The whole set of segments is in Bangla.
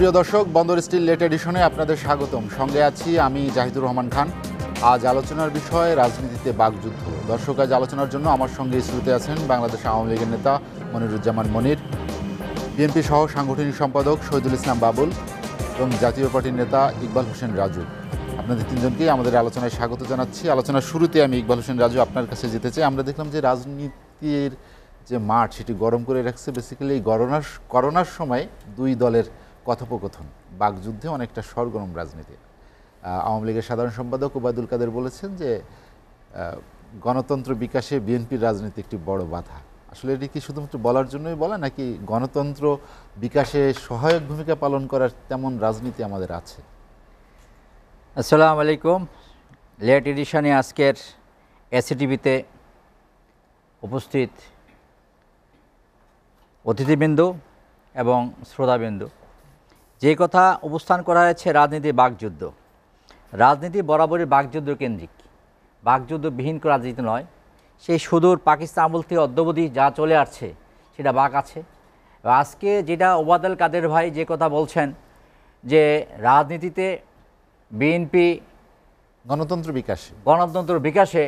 প্রিয় দর্শক বন্দর স্টিল লেট এডিশনে আপনাদের স্বাগতম সঙ্গে আছি আমি জাহিদুর রহমান খান আজ আলোচনার বিষয় রাজনীতিতে বাগযুদ্ধ দর্শক আজ আলোচনার জন্য আমার সঙ্গে স্মৃতি আছেন বাংলাদেশ আওয়ামী লীগের নেতা মনিরুজ্জামান মনির বিএনপি সহ সাংগঠনিক সম্পাদক শহীদুল ইসলাম বাবুল এবং জাতীয় পার্টির নেতা ইকবাল হোসেন রাজু আপনাদের তিনজনকেই আমাদের আলোচনায় স্বাগত জানাচ্ছি আলোচনার শুরুতে আমি ইকবাল হোসেন রাজু আপনার কাছে যেতে চাই আমরা দেখলাম যে রাজনীতির যে মাঠ সেটি গরম করে রাখছে বেসিক্যালি এই করোনার করোনার সময় দুই দলের কথোপকথন বাকযুদ্ধে অনেকটা সরগরম রাজনীতি আওয়ামী লীগের সাধারণ সম্পাদক ওবায়দুল কাদের বলেছেন যে গণতন্ত্র বিকাশে বিএনপির রাজনীতি একটি বড় বাধা আসলে এটি কি শুধুমাত্র বলার জন্যই বলা নাকি গণতন্ত্র বিকাশে সহায়ক ভূমিকা পালন করার তেমন রাজনীতি আমাদের আছে আসসালাম আলাইকুম লেট এডিশনে আজকের এসিটিভিতে উপস্থিত অতিথিবৃন্দু এবং শ্রোতাবিন্দু যে কথা অবস্থান করা হয়েছে রাজনীতি বাকযুদ্ধ রাজনীতি বরাবরই বাকযুদ্ধ কেন্দ্রিক বাকযুদ্ধবিহীন রাজনীতি নয় সেই সুদূর পাকিস্তান আমল থেকে অদ্যবধি যা চলে আসছে সেটা বাক আছে আজকে যেটা ওবাদল কাদের ভাই যে কথা বলছেন যে রাজনীতিতে বিএনপি গণতন্ত্র বিকাশে গণতন্ত্র বিকাশে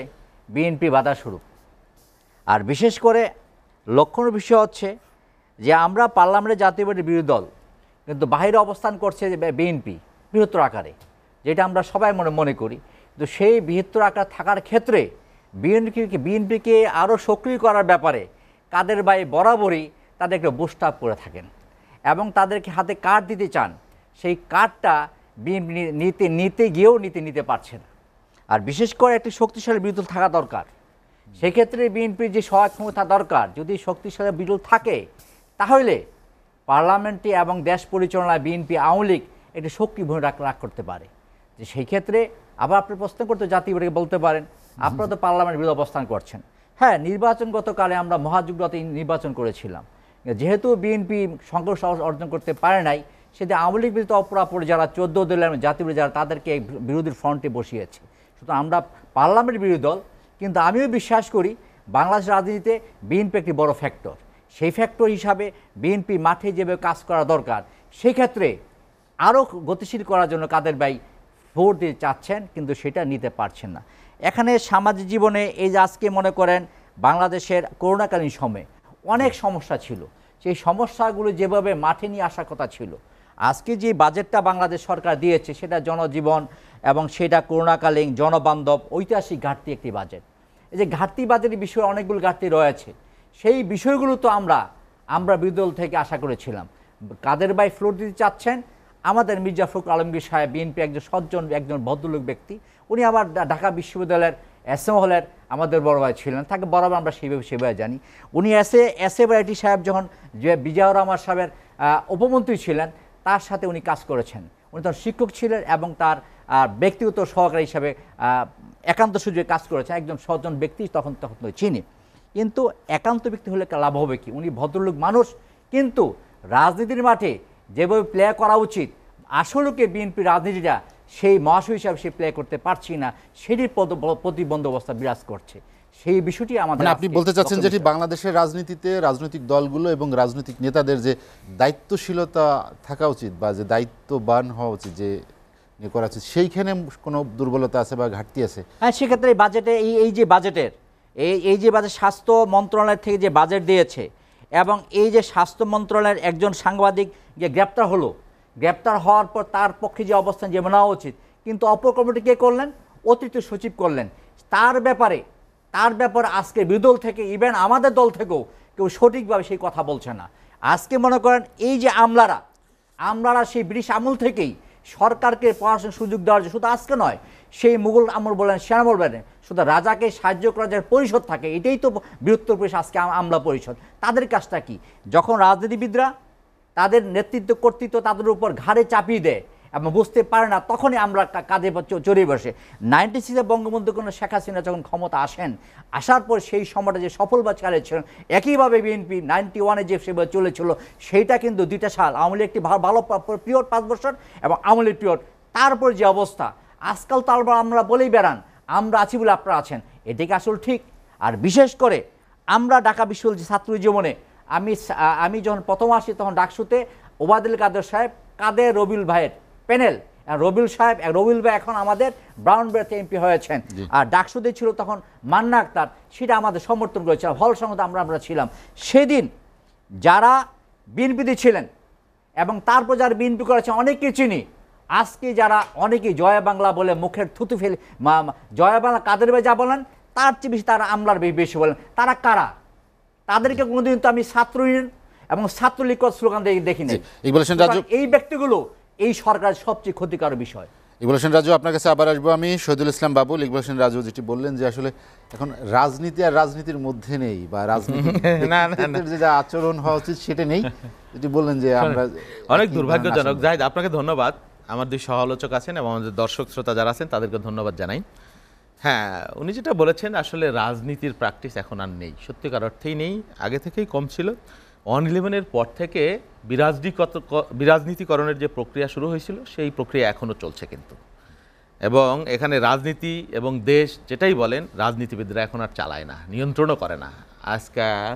বিএনপি বাধা শুরু আর বিশেষ করে লক্ষণীয় বিষয় হচ্ছে যে আমরা পার্লামেন্টে জাতীয় পার্টির বিরোধী দল কিন্তু বাহিরে অবস্থান করছে বিএনপি বৃহত্তর আকারে যেটা আমরা সবাই মনে মনে করি কিন্তু সেই বৃহত্তর আকার থাকার ক্ষেত্রে বিএনপিকে বিএনপিকে আরও সক্রিয় করার ব্যাপারে কাদের বাই বরাবরই তাদেরকে বুস্ট আপ করে থাকেন এবং তাদেরকে হাতে কার্ড দিতে চান সেই কার্ডটা বিএনপি নিতে নিতে গিয়েও নিতে নিতে পারছে না আর বিশেষ করে একটি শক্তিশালী বিরোধী থাকা দরকার সেক্ষেত্রে বিএনপির যে সহায়ক ক্ষমতা দরকার যদি শক্তিশালী বিদ্যুৎ থাকে তাহলে পার্লামেন্টে এবং দেশ পরিচালনায় বিএনপি আওয়ামী লীগ একটি সক্রিয় ভূমিকা রাখ করতে পারে যে সেই ক্ষেত্রে আবার আপনি প্রশ্ন করতে জাতীয় বলতে পারেন আপনারা তো পার্লামেন্ট বিরুদ্ধে অবস্থান করছেন হ্যাঁ নির্বাচনগতকালে আমরা মহাযুগ্রতে নির্বাচন করেছিলাম যেহেতু বিএনপি সংঘর্ষ অর্জন করতে পারে নাই সেটা আওয়ামী লীগ বিরুদ্ধে অপরাপরে যারা চোদ্দ দলের জাতীয় যারা তাদেরকে বিরোধীর ফ্রন্টে বসিয়েছে সুতরাং আমরা পার্লামেন্ট বিরোধী দল কিন্তু আমিও বিশ্বাস করি বাংলাদেশ রাজনীতিতে বিএনপি একটি বড় ফ্যাক্টর সেই ফ্যাক্টর হিসাবে বিএনপি মাঠে যেভাবে কাজ করা দরকার সেক্ষেত্রে আরও গতিশীল করার জন্য কাদের ভাই ভোট দিতে চাচ্ছেন কিন্তু সেটা নিতে পারছেন না এখানে সামাজিক জীবনে এই যে আজকে মনে করেন বাংলাদেশের করোনাকালীন সময়ে অনেক সমস্যা ছিল সেই সমস্যাগুলো যেভাবে মাঠে নিয়ে আসার কথা ছিল আজকে যে বাজেটটা বাংলাদেশ সরকার দিয়েছে সেটা জনজীবন এবং সেটা করোনাকালীন জনবান্ধব ঐতিহাসিক ঘাটতি একটি বাজেট এই যে ঘাটতি বাজেটের বিষয়ে অনেকগুলো ঘাটতি রয়েছে সেই বিষয়গুলো তো আমরা আমরা বিদল থেকে আশা করেছিলাম কাদের ভাই ফ্লোর দিতে চাচ্ছেন আমাদের মির্জা ফখরুল আলমগীর সাহেব বিএনপি একজন সজ্জন একজন ভদ্রলোক ব্যক্তি উনি আবার ঢাকা বিশ্ববিদ্যালয়ের এসএম হলের আমাদের বড় ভাই ছিলেন তাকে বরাবর আমরা সেভাবে সেভাবে জানি উনি এসে এ বাইটি সাহেব যখন যে বিজয় রহমান সাহেবের উপমন্ত্রী ছিলেন তার সাথে উনি কাজ করেছেন উনি তখন শিক্ষক ছিলেন এবং তার ব্যক্তিগত সহকারী হিসাবে একান্ত সুযোগে কাজ করেছেন একজন সজ্জন ব্যক্তি তখন তখন চিনি কিন্তু একান্ত ব্যক্তি হলে লাভ হবে কি উনি ভদ্রলোক মানুষ কিন্তু রাজনীতির মাঠে যেভাবে প্লে করা উচিত আসলকে বিএনপি রাজনীতিটা সেই মহাশয় হিসাবে সে প্লে করতে পারছি না সেটির প্রতিবন্ধ অবস্থা বিরাজ করছে সেই বিষয়টি আমাদের মানে আপনি বলতে চাচ্ছেন যেটি বাংলাদেশের রাজনীতিতে রাজনৈতিক দলগুলো এবং রাজনৈতিক নেতাদের যে দায়িত্বশীলতা থাকা উচিত বা যে দায়িত্ববান হওয়া উচিত যে ইয়ে করা উচিত সেইখানে কোনো দুর্বলতা আছে বা ঘাটতি আছে হ্যাঁ সেক্ষেত্রে বাজেটে এই এই যে বাজেটের এই এই যে বাজেট স্বাস্থ্য মন্ত্রণালয় থেকে যে বাজেট দিয়েছে এবং এই যে স্বাস্থ্য মন্ত্রণালয়ের একজন সাংবাদিক যে গ্রেপ্তার হলো গ্রেপ্তার হওয়ার পর তার পক্ষে যে অবস্থান যে নেওয়া উচিত কিন্তু কমিটি কে করলেন অতিরিক্ত সচিব করলেন তার ব্যাপারে তার ব্যাপারে আজকে বিদল থেকে ইভেন আমাদের দল থেকেও কেউ সঠিকভাবে সেই কথা বলছে না আজকে মনে করেন এই যে আমলারা আমলারা সেই ব্রিটিশ আমল থেকেই সরকারকে পড়াশোনার সুযোগ দেওয়ার শুধু আজকে নয় সেই মুঘল আমল বলেন সেনা বলেন শুধু রাজাকে সাহায্য করার যে পরিষদ থাকে এটাই তো বৃহত্তর পরিষদ আজকে আমলা পরিষদ তাদের কাজটা কি যখন রাজনীতিবিদরা তাদের নেতৃত্ব কর্তৃত্ব তাদের উপর ঘাড়ে চাপিয়ে দেয় এবং বুঝতে পারে না তখনই আমরা কাঁধে চড়িয়ে বসে নাইনটি সিক্সে বঙ্গবন্ধু কোনো শেখ হাসিনা যখন ক্ষমতা আসেন আসার পর সেই সময়টা যে সফল বা চালিয়েছিলেন একইভাবে বিএনপি নাইনটি ওয়ানে যে সেভাবে চলেছিল সেইটা কিন্তু দুইটা সাল আওয়ামী একটি ভালো পিরিয়ড পাঁচ বছর এবং আওয়ামী লীগ পিরিয়ড তারপর যে অবস্থা আজকাল তো আমরা বলেই বেড়ান আমরা আছি বলে আপনারা আছেন এটাকে আসল ঠিক আর বিশেষ করে আমরা ঢাকা বিশ্ববিদ্যালয় ছাত্র জীবনে আমি আমি যখন প্রথম আসি তখন ডাকসুতে ওবাদুল কাদের সাহেব কাদের রবিউল ভাইয়ের প্যানেল রবিউল সাহেব রবিউল ভাই এখন আমাদের ব্রাউন বেড়াতে এমপি হয়েছেন আর ডাকসুতে ছিল তখন মান্না আক্তার সেটা আমাদের সমর্থন করেছিল হল সংগঠন আমরা আমরা ছিলাম সেদিন যারা বিএনপিতে ছিলেন এবং তারপর যারা বিএনপি করেছে অনেককে চিনি আজকে যারা অনেকে জয়া বাংলা বলে মুখের থুতু ফেলে জয়া বাংলা কাদের যা বলেন তার চেয়ে বেশি তারা আমলার বেশি বলেন তারা কারা তাদেরকে কোনোদিন তো আমি ছাত্র ইউনিয়ন এবং ছাত্রলীগ স্লোগান দেখিনি এই ব্যক্তিগুলো এই সরকারের সবচেয়ে ক্ষতিকারক বিষয় ইকবুল হোসেন রাজু আপনার কাছে আবার আসবো আমি শহীদুল ইসলাম বাবুল ইকবুল হোসেন রাজু যেটি বললেন যে আসলে এখন রাজনীতি আর রাজনীতির মধ্যে নেই বা রাজনীতি যে আচরণ হওয়া উচিত সেটা নেই যেটি বললেন যে আমরা অনেক দুর্ভাগ্যজনক যাই আপনাকে ধন্যবাদ আমার দুই সহ আলোচক আছেন এবং আমাদের দর্শক শ্রোতা যারা আছেন তাদেরকে ধন্যবাদ জানাই হ্যাঁ উনি যেটা বলেছেন আসলে রাজনীতির প্র্যাকটিস এখন আর নেই সত্যিকার অর্থেই নেই আগে থেকেই কম ছিল ওয়ান ইলেভেনের পর থেকে বিরাজনীকত বিরাজনীতিকরণের যে প্রক্রিয়া শুরু হয়েছিল সেই প্রক্রিয়া এখনও চলছে কিন্তু এবং এখানে রাজনীতি এবং দেশ যেটাই বলেন রাজনীতিবিদরা এখন আর চালায় না নিয়ন্ত্রণও করে না আজকাল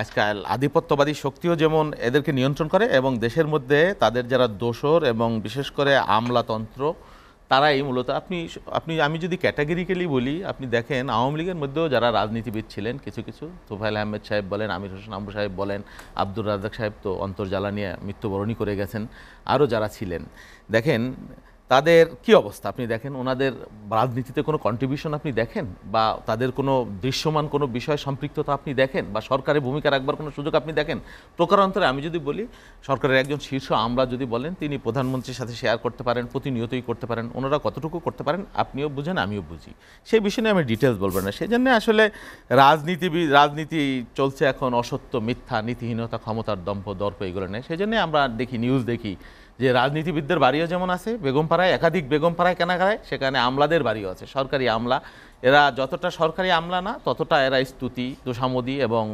আজকাল আধিপত্যবাদী শক্তিও যেমন এদেরকে নিয়ন্ত্রণ করে এবং দেশের মধ্যে তাদের যারা দোসর এবং বিশেষ করে আমলাতন্ত্র তারাই মূলত আপনি আপনি আমি যদি ক্যাটাগরিক্যালি বলি আপনি দেখেন আওয়ামী লীগের মধ্যেও যারা রাজনীতিবিদ ছিলেন কিছু কিছু তোফাইল আহমেদ সাহেব বলেন আমির হোসেন আম্বু সাহেব বলেন আব্দুর রাজাক সাহেব তো অন্তর্জ্বালা নিয়ে মৃত্যুবরণই করে গেছেন আরও যারা ছিলেন দেখেন তাদের কি অবস্থা আপনি দেখেন ওনাদের রাজনীতিতে কোনো কন্ট্রিবিউশন আপনি দেখেন বা তাদের কোনো দৃশ্যমান কোনো বিষয় সম্পৃক্ততা আপনি দেখেন বা সরকারের ভূমিকা রাখবার কোনো সুযোগ আপনি দেখেন প্রকারান্তরে আমি যদি বলি সরকারের একজন শীর্ষ আমরা যদি বলেন তিনি প্রধানমন্ত্রীর সাথে শেয়ার করতে পারেন প্রতিনিয়তই করতে পারেন ওনারা কতটুকু করতে পারেন আপনিও বুঝেন আমিও বুঝি সেই বিষয় নিয়ে আমি ডিটেলস বলবো না সেই জন্য আসলে রাজনীতিবিদ রাজনীতি চলছে এখন অসত্য মিথ্যা নীতিহীনতা ক্ষমতার দম্প দর্প এগুলো নেই সেই জন্যে আমরা দেখি নিউজ দেখি যে রাজনীতিবিদদের বাড়িও যেমন আছে বেগমপাড়ায় একাধিক বেগমপাড়ায় কেনাকাড়ায় সেখানে আমলাদের বাড়িও আছে সরকারি আমলা এরা যতটা সরকারি আমলা না ততটা এরা স্তুতি দোষামোদী এবং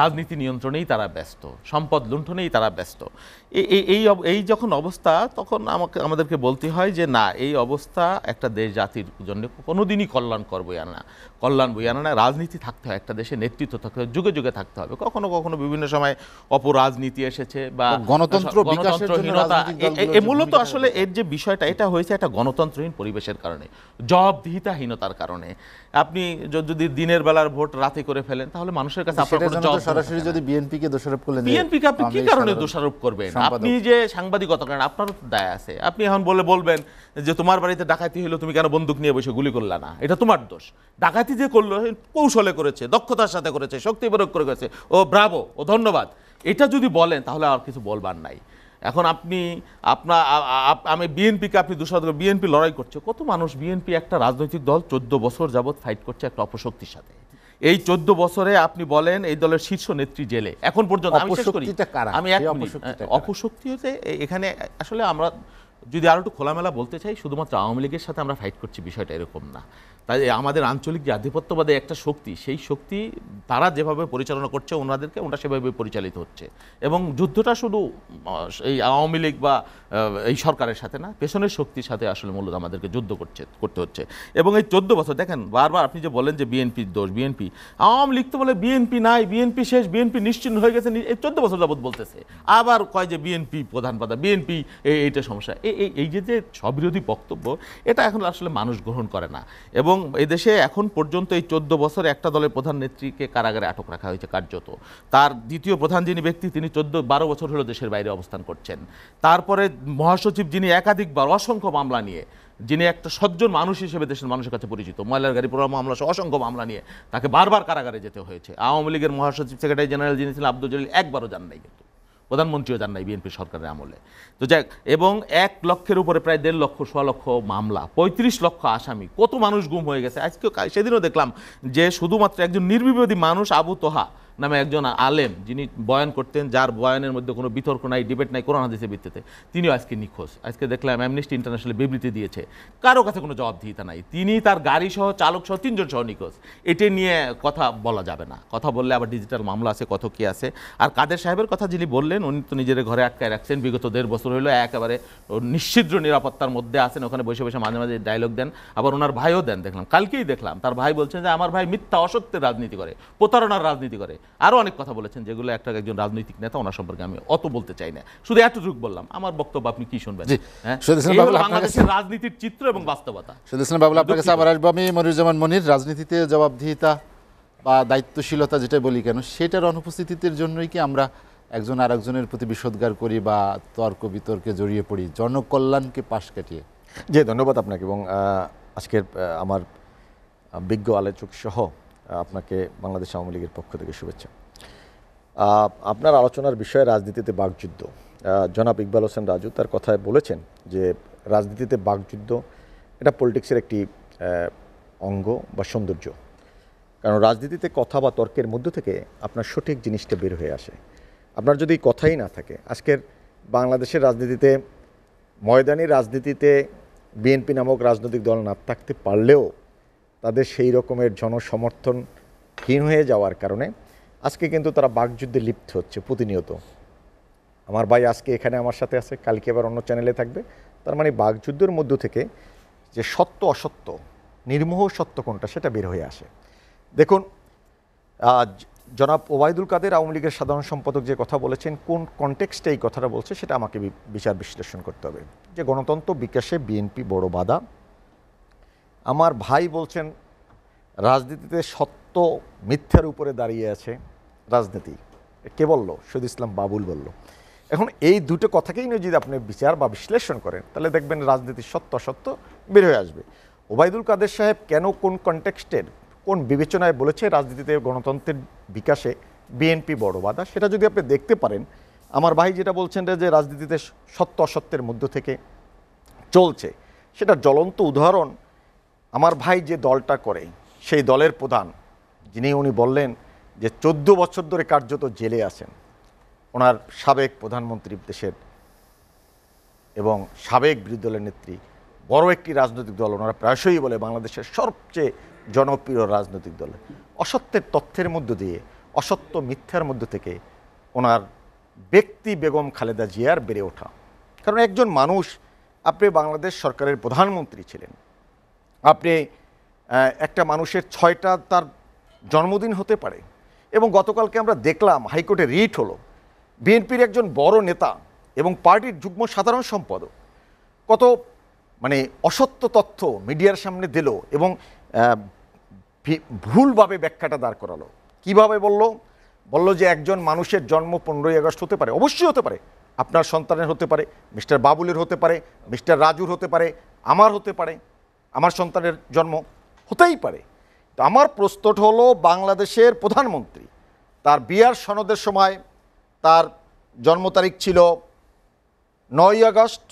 রাজনীতি নিয়ন্ত্রণেই তারা ব্যস্ত সম্পদ লুণ্ঠনেই তারা ব্যস্ত এই এই যখন অবস্থা তখন আমাকে আমাদেরকে বলতে হয় যে না এই অবস্থা একটা দেশ জাতির জন্য কোনোদিনই কল্যাণ বই না কল্যাণ বই আনা না রাজনীতি থাকতে হয় একটা দেশে নেতৃত্ব থাকতে হবে যুগে যুগে থাকতে হবে কখনো কখনো বিভিন্ন সময় অপরাজনীতি এসেছে বা গণতন্ত্র গণতন্ত্রহীনতা এ মূলত আসলে এর যে বিষয়টা এটা হয়েছে একটা গণতন্ত্রহীন পরিবেশের কারণে জবাবদিহিতাহীনতার কারণে আপনি যদি দিনের বেলার ভোট রাতে করে ফেলেন তাহলে মানুষের কাছে আপনার সরাসরি যদি বিএনপিকে দোষারোপ করলেন বিএনপিকে আপনি কি কারণে দোষারোপ করবেন আপনি যে সাংবাদিকতা করেন আপনারও তো দায় আছে আপনি এখন বলে বলবেন যে তোমার বাড়িতে ডাকাতি হলো তুমি কেন বন্দুক নিয়ে বসে গুলি করলা না এটা তোমার দোষ ডাকাতি যে করলো কৌশলে করেছে দক্ষতার সাথে করেছে শক্তি প্রয়োগ করে করেছে ও ব্রাভো ও ধন্যবাদ এটা যদি বলেন তাহলে আর কিছু বলবার নাই এখন আপনি আপনার আমি বিএনপিকে আপনি দুঃসাদ বিএনপি লড়াই করছে কত মানুষ বিএনপি একটা রাজনৈতিক দল চোদ্দ বছর যাবৎ ফাইট করছে একটা অপশক্তির সাথে এই চোদ্দ বছরে আপনি বলেন এই দলের শীর্ষ নেত্রী জেলে এখন পর্যন্ত আমি করি অপশক্তি হতে এখানে আসলে আমরা যদি আরো একটু খোলামেলা বলতে চাই শুধুমাত্র আওয়ামী লীগের সাথে আমরা ফাইট করছি বিষয়টা এরকম না তাই আমাদের আঞ্চলিক যে আধিপত্যবাদে একটা শক্তি সেই শক্তি তারা যেভাবে পরিচালনা করছে ওনাদেরকে ওনারা সেভাবে পরিচালিত হচ্ছে এবং যুদ্ধটা শুধু এই আওয়ামী লীগ বা এই সরকারের সাথে না পেছনের শক্তির সাথে আসলে মূলত আমাদেরকে যুদ্ধ করছে করতে হচ্ছে এবং এই চোদ্দ বছর দেখেন বারবার আপনি যে বলেন যে বিএনপির দোষ বিএনপি আওয়ামী লীগ তো বলে বিএনপি নাই বিএনপি শেষ বিএনপি নিশ্চিন্ন হয়ে গেছে এই চোদ্দ বছর যাবৎ বলতেছে আবার কয় যে বিএনপি প্রধান পাতা বিএনপি এইটা সমস্যা এই এই যে যে সবিরোধী বক্তব্য এটা এখন আসলে মানুষ গ্রহণ করে না এবং এবং এদেশে এখন পর্যন্ত এই চোদ্দ বছর একটা দলের প্রধান নেত্রীকে কারাগারে আটক রাখা হয়েছে কার্যত তার দ্বিতীয় প্রধান যিনি ব্যক্তি তিনি চোদ্দ বারো বছর হলো দেশের বাইরে অবস্থান করছেন তারপরে মহাসচিব যিনি একাধিকবার অসংখ্য মামলা নিয়ে যিনি একটা সজ্জন মানুষ হিসেবে দেশের মানুষের কাছে পরিচিত ময়লার গাড়ি পুরো মামলা সহ অসংখ্য মামলা নিয়ে তাকে বারবার কারাগারে যেতে হয়েছে আওয়ামী লীগের মহাসচিব সেক্রেটারি জেনারেল যিনি ছিলেন আব্দুল জলিল একবারও যান নাই কিন্তু প্রধানমন্ত্রীও যান নাই বিএনপি সরকারের আমলে তো যাক এবং এক লক্ষের উপরে প্রায় দেড় লক্ষ সোয়া লক্ষ মামলা পঁয়ত্রিশ লক্ষ আসামি কত মানুষ গুম হয়ে গেছে আজকে সেদিনও দেখলাম যে শুধুমাত্র একজন নির্বিবাদী মানুষ আবু তোহা নামে একজন আলেম যিনি বয়ান করতেন যার বয়ানের মধ্যে কোনো বিতর্ক নাই ডিবেট নাই কোরআন হাদিসের ভিত্তিতে তিনিও আজকে নিখোঁজ আজকে দেখলাম অ্যামনিস্টি ইন্টারন্যাশনাল বিবৃতি দিয়েছে কারো কাছে কোনো জবাবদিহিতা নাই তিনি তার গাড়ি সহ চালক সহ তিনজন সহ নিখোঁজ এটি নিয়ে কথা বলা যাবে না কথা বললে আবার ডিজিটাল মামলা আছে কত কী আছে আর কাদের সাহেবের কথা যিনি বললেন উনি তো নিজের ঘরে আটকায় রাখছেন বিগত দেড় বছর হলো একেবারে নিশ্চিদ্র নিরাপত্তার মধ্যে আছেন ওখানে বসে বসে মাঝে মাঝে ডায়লগ দেন আবার ওনার ভাইও দেন দেখলাম কালকেই দেখলাম তার ভাই বলছেন যে আমার ভাই মিথ্যা অসত্যের রাজনীতি করে প্রতারণার রাজনীতি করে আরও অনেক কথা বলেছেন যেগুলো একটা একজন রাজনৈতিক নেতা ওনার সম্পর্কে আমি অত বলতে চাই না শুধু এতটুকু বললাম আমার বক্তব্য আপনি কি শুনবেন হ্যাঁ? বাংলাদেশের রাজনীতির চিত্র এবং বাস্তবতা সুদ বাবুল আপনার কাছে আবার আসবো আমি মনিরুজ্জামান মনির রাজনীতিতে জবাবদিহিতা বা দায়িত্বশীলতা যেটা বলি কেন সেটার অনুপস্থিতির জন্যই কি আমরা একজন আর একজনের প্রতি বিষোদ্গার করি বা তর্ক বিতর্কে জড়িয়ে পড়ি জনকল্যাণকে পাশ কাটিয়ে যে ধন্যবাদ আপনাকে এবং আজকের আমার বিজ্ঞ আলোচক সহ আপনাকে বাংলাদেশ আওয়ামী লীগের পক্ষ থেকে শুভেচ্ছা আপনার আলোচনার বিষয়ে রাজনীতিতে বাকযুদ্ধ জনাব ইকবাল হোসেন রাজু তার কথায় বলেছেন যে রাজনীতিতে বাকযুদ্ধ এটা পলিটিক্সের একটি অঙ্গ বা সৌন্দর্য কারণ রাজনীতিতে কথা বা তর্কের মধ্য থেকে আপনার সঠিক জিনিসটা বের হয়ে আসে আপনার যদি কথাই না থাকে আজকের বাংলাদেশের রাজনীতিতে ময়দানি রাজনীতিতে বিএনপি নামক রাজনৈতিক দল না থাকতে পারলেও তাদের সেই রকমের জনসমর্থনহীন হয়ে যাওয়ার কারণে আজকে কিন্তু তারা বাকযুদ্ধে লিপ্ত হচ্ছে প্রতিনিয়ত আমার ভাই আজকে এখানে আমার সাথে আছে কালকে আবার অন্য চ্যানেলে থাকবে তার মানে বাকযুদ্ধের মধ্য থেকে যে সত্য অসত্য নির্মোহ সত্য কোনটা সেটা বের হয়ে আসে দেখুন জনাব ওবায়দুল কাদের আওয়ামী লীগের সাধারণ সম্পাদক যে কথা বলেছেন কোন কনটেক্সটে এই কথাটা বলছে সেটা আমাকে বিচার বিশ্লেষণ করতে হবে যে গণতন্ত্র বিকাশে বিএনপি বড় বাধা আমার ভাই বলছেন রাজনীতিতে সত্য মিথ্যার উপরে দাঁড়িয়ে আছে রাজনীতি কে বলল শহীদ ইসলাম বাবুল বলল এখন এই দুটো কথাকেই নিয়ে যদি আপনি বিচার বা বিশ্লেষণ করেন তাহলে দেখবেন রাজনীতির সত্য সত্য বের হয়ে আসবে ওবায়দুল কাদের সাহেব কেন কোন কনটেক্সটের কোন বিবেচনায় বলেছে রাজনীতিতে গণতন্ত্রের বিকাশে বিএনপি বড় বাধা সেটা যদি আপনি দেখতে পারেন আমার ভাই যেটা বলছেন যে রাজনীতিতে সত্য অসত্যের মধ্য থেকে চলছে সেটা জ্বলন্ত উদাহরণ আমার ভাই যে দলটা করে সেই দলের প্রধান যিনি উনি বললেন যে চোদ্দ বছর ধরে কার্যত জেলে আছেন ওনার সাবেক প্রধানমন্ত্রী দেশের এবং সাবেক বিরোধী দলের নেত্রী বড় একটি রাজনৈতিক দল ওনারা প্রায়শই বলে বাংলাদেশের সবচেয়ে জনপ্রিয় রাজনৈতিক দল অসত্যের তথ্যের মধ্য দিয়ে অসত্য মিথ্যার মধ্য থেকে ওনার ব্যক্তি বেগম খালেদা জিয়ার বেড়ে ওঠা কারণ একজন মানুষ আপনি বাংলাদেশ সরকারের প্রধানমন্ত্রী ছিলেন আপনি একটা মানুষের ছয়টা তার জন্মদিন হতে পারে এবং গতকালকে আমরা দেখলাম হাইকোর্টে রিট হলো বিএনপির একজন বড় নেতা এবং পার্টির যুগ্ম সাধারণ সম্পাদক কত মানে অসত্য তথ্য মিডিয়ার সামনে দিল এবং ভুলভাবে ব্যাখ্যাটা দাঁড় করালো কিভাবে বলল বলল যে একজন মানুষের জন্ম পনেরোই আগস্ট হতে পারে অবশ্যই হতে পারে আপনার সন্তানের হতে পারে মিস্টার বাবুলের হতে পারে মিস্টার রাজুর হতে পারে আমার হতে পারে আমার সন্তানের জন্ম হতেই পারে তো আমার প্রস্তুত হলো বাংলাদেশের প্রধানমন্ত্রী তার বিয়ার সনদের সময় তার জন্ম তারিখ ছিল নয় আগস্ট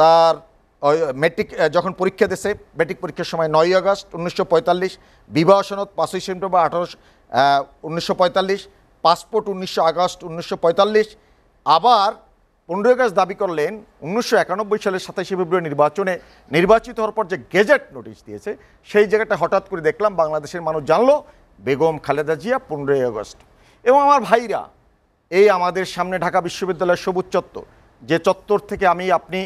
তার মেট্রিক যখন পরীক্ষা দেশে মেট্রিক পরীক্ষার সময় নয় আগস্ট উনিশশো বিবাহ সনদ পাঁচই সেপ্টেম্বর আঠারোশো উনিশশো পঁয়তাল্লিশ পাসপোর্ট উনিশশো আগস্ট উনিশশো আবার পনেরোই আগস্ট দাবি করলেন উনিশশো একানব্বই সালের সাতাশে ফেব্রুয়ারি নির্বাচনে নির্বাচিত হওয়ার পর যে গেজেট নোটিশ দিয়েছে সেই জায়গাটা হঠাৎ করে দেখলাম বাংলাদেশের মানুষ জানল বেগম খালেদা জিয়া পনেরোই আগস্ট এবং আমার ভাইরা এই আমাদের সামনে ঢাকা বিশ্ববিদ্যালয়ের সবুজ চত্বর যে চত্বর থেকে আমি আপনি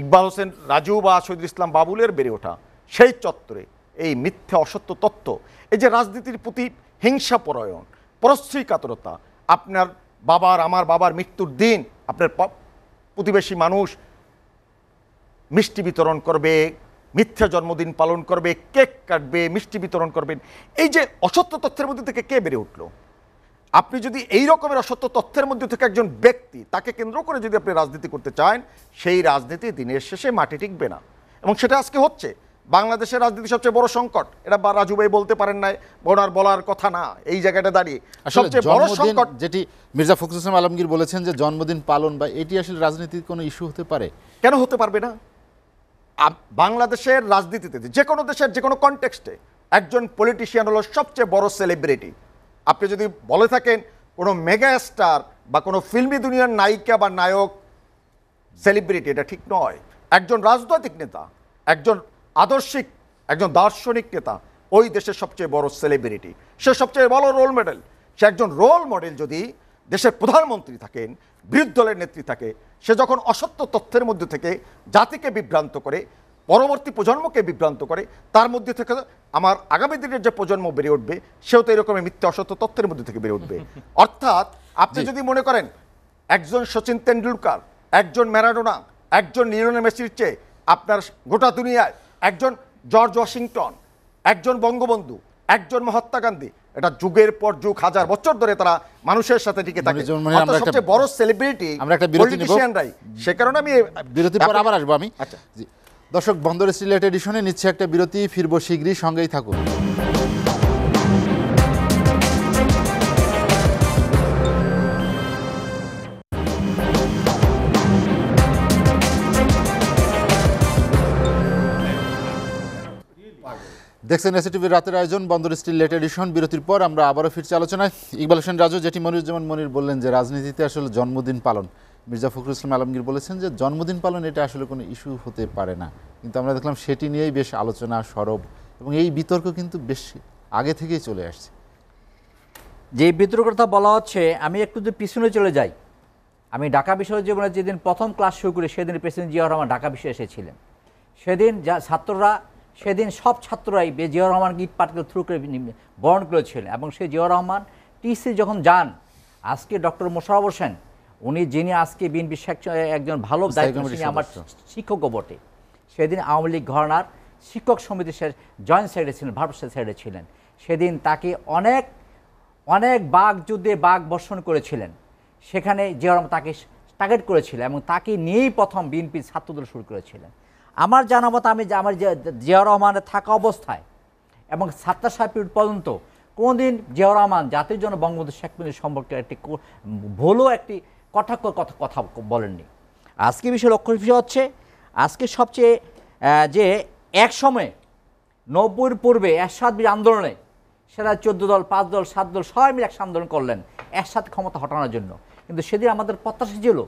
ইকবাল হোসেন রাজু বা শহীদুল ইসলাম বাবুলের বেড়ে ওঠা সেই চত্বরে এই মিথ্যে অসত্য তত্ত্ব এই যে রাজনীতির প্রতি পরায়ণ পরশ্রী কাতরতা আপনার বাবার আমার বাবার মৃত্যুর দিন আপনার প্রতিবেশী মানুষ মিষ্টি বিতরণ করবে মিথ্যা জন্মদিন পালন করবে কেক কাটবে মিষ্টি বিতরণ করবেন এই যে অসত্য তথ্যের মধ্যে থেকে কে বেড়ে উঠলো আপনি যদি এই রকমের অসত্য তথ্যের মধ্যে থেকে একজন ব্যক্তি তাকে কেন্দ্র করে যদি আপনি রাজনীতি করতে চান সেই রাজনীতি দিনের শেষে মাটি টিকবে না এবং সেটা আজকে হচ্ছে বাংলাদেশের রাজনীতি সবচেয়ে বড় সংকট এটা বা রাজু ভাই বলতে পারেন নাই ওনার বলার কথা না এই জায়গাটা দাঁড়িয়ে সবচেয়ে বড় সংকট যেটি মির্জা ফখরুল ইসলাম আলমগীর বলেছেন যে জন্মদিন পালন বা এটি আসলে রাজনীতির কোনো ইস্যু হতে পারে কেন হতে পারবে না বাংলাদেশের রাজনীতিতে যে কোনো দেশের যে কোনো কনটেক্সটে একজন পলিটিশিয়ান হলো সবচেয়ে বড় সেলিব্রিটি আপনি যদি বলে থাকেন কোনো মেগা স্টার বা কোনো ফিল্মি দুনিয়ার নায়িকা বা নায়ক সেলিব্রিটি এটা ঠিক নয় একজন রাজনৈতিক নেতা একজন আদর্শিক একজন দার্শনিক নেতা ওই দেশের সবচেয়ে বড় সেলিব্রিটি সে সবচেয়ে বড় রোল মডেল সে একজন রোল মডেল যদি দেশের প্রধানমন্ত্রী থাকেন বিরোধী দলের নেত্রী থাকে সে যখন অসত্য তথ্যের মধ্যে থেকে জাতিকে বিভ্রান্ত করে পরবর্তী প্রজন্মকে বিভ্রান্ত করে তার মধ্যে থেকে আমার আগামী দিনের যে প্রজন্ম বেড়ে উঠবে সেও তো এরকম মিথ্যে অসত্য তথ্যের মধ্যে থেকে বেড়ে উঠবে অর্থাৎ আপনি যদি মনে করেন একজন সচিন তেন্ডুলকার একজন ম্যারাডোনা একজন লিওনেল মেসির চেয়ে আপনার গোটা দুনিয়ায় একজন জর্জ ওয়াশিংটন একজন বঙ্গবন্ধু একজন মহাত্মা গান্ধী এটা যুগের পর যুগ হাজার বছর ধরে তারা মানুষের সাথে টিকে থাকে মানে সবচেয়ে বড় সেলিব্রিটি আমরা একটা বিরতি সে কারণে আমি বিরতি পর আবার আসবো আমি আচ্ছা দর্শক বন্দর সিলেট এডিশনে নিচ্ছে একটা বিরতি ফিরবো শীঘ্রই সঙ্গেই থাকুন দেখছেন টিভির রাতের আয়োজন বন্দর স্টিল লেট এডিশন বিরতির পর আমরা আবারও ফিরছি আলোচনায় ইকবাল হোসেন রাজু যেটি মনিরুজ্জামান মনির বললেন যে রাজনীতিতে আসলে জন্মদিন পালন মির্জা ফখরুল ইসলাম আলমগীর বলেছেন যে জন্মদিন পালন এটা আসলে কোনো ইস্যু হতে পারে না কিন্তু আমরা দেখলাম সেটি নিয়েই বেশ আলোচনা সরব এবং এই বিতর্ক কিন্তু বেশ আগে থেকেই চলে আসছে যে বিতর্কের কথা বলা হচ্ছে আমি একটু যদি পিছনে চলে যাই আমি ঢাকা জীবনে যেদিন প্রথম ক্লাস শুরু করি সেদিন প্রেসিডেন্ট জিয়া রহমান ঢাকা বিশ্বে এসেছিলেন সেদিন যা ছাত্ররা সেদিন সব ছাত্ররাই জিয়াউর রহমান গিট পার্টিকেল থ্রু করে বরণ করেছিলেন এবং সেই জিয়াউর রহমান টিসি যখন যান আজকে ডক্টর মোশারফ হোসেন উনি যিনি আজকে বিএনপি একজন ভালো আমার শিক্ষকও বটে সেদিন আওয়ামী লীগ ঘরনার শিক্ষক সমিতির জয়েন্ট সাইডে ছিলেন ভারপ্রাপ্ত সাইডে ছিলেন সেদিন তাকে অনেক অনেক বাঘ যুদ্ধে বাঘ বর্ষণ করেছিলেন সেখানে রহমান তাকে টার্গেট করেছিল এবং তাকে নিয়েই প্রথম বিএনপির ছাত্রদল শুরু করেছিলেন আমার জানা মতো আমি আমার জিয়া রহমানের থাকা অবস্থায় এবং সাতটা সাহেব পর্যন্ত কোনোদিন জিয়া রহমান জাতির জন্য বঙ্গবন্ধু শেখ মুজিব সম্পর্কে একটি ভুলও একটি কটাক্ষ কথা কথা বলেননি আজকে বিষয় লক্ষ্য বিষয় হচ্ছে আজকে সবচেয়ে যে এক সময়ে নব্বইয়ের পূর্বে এরশাদবির আন্দোলনে সেরা চোদ্দ দল পাঁচ দল সাত দল সবাই মিলে একসাথে আন্দোলন করলেন একসাথে ক্ষমতা হটানোর জন্য কিন্তু সেদিন আমাদের প্রত্যাশা ছিল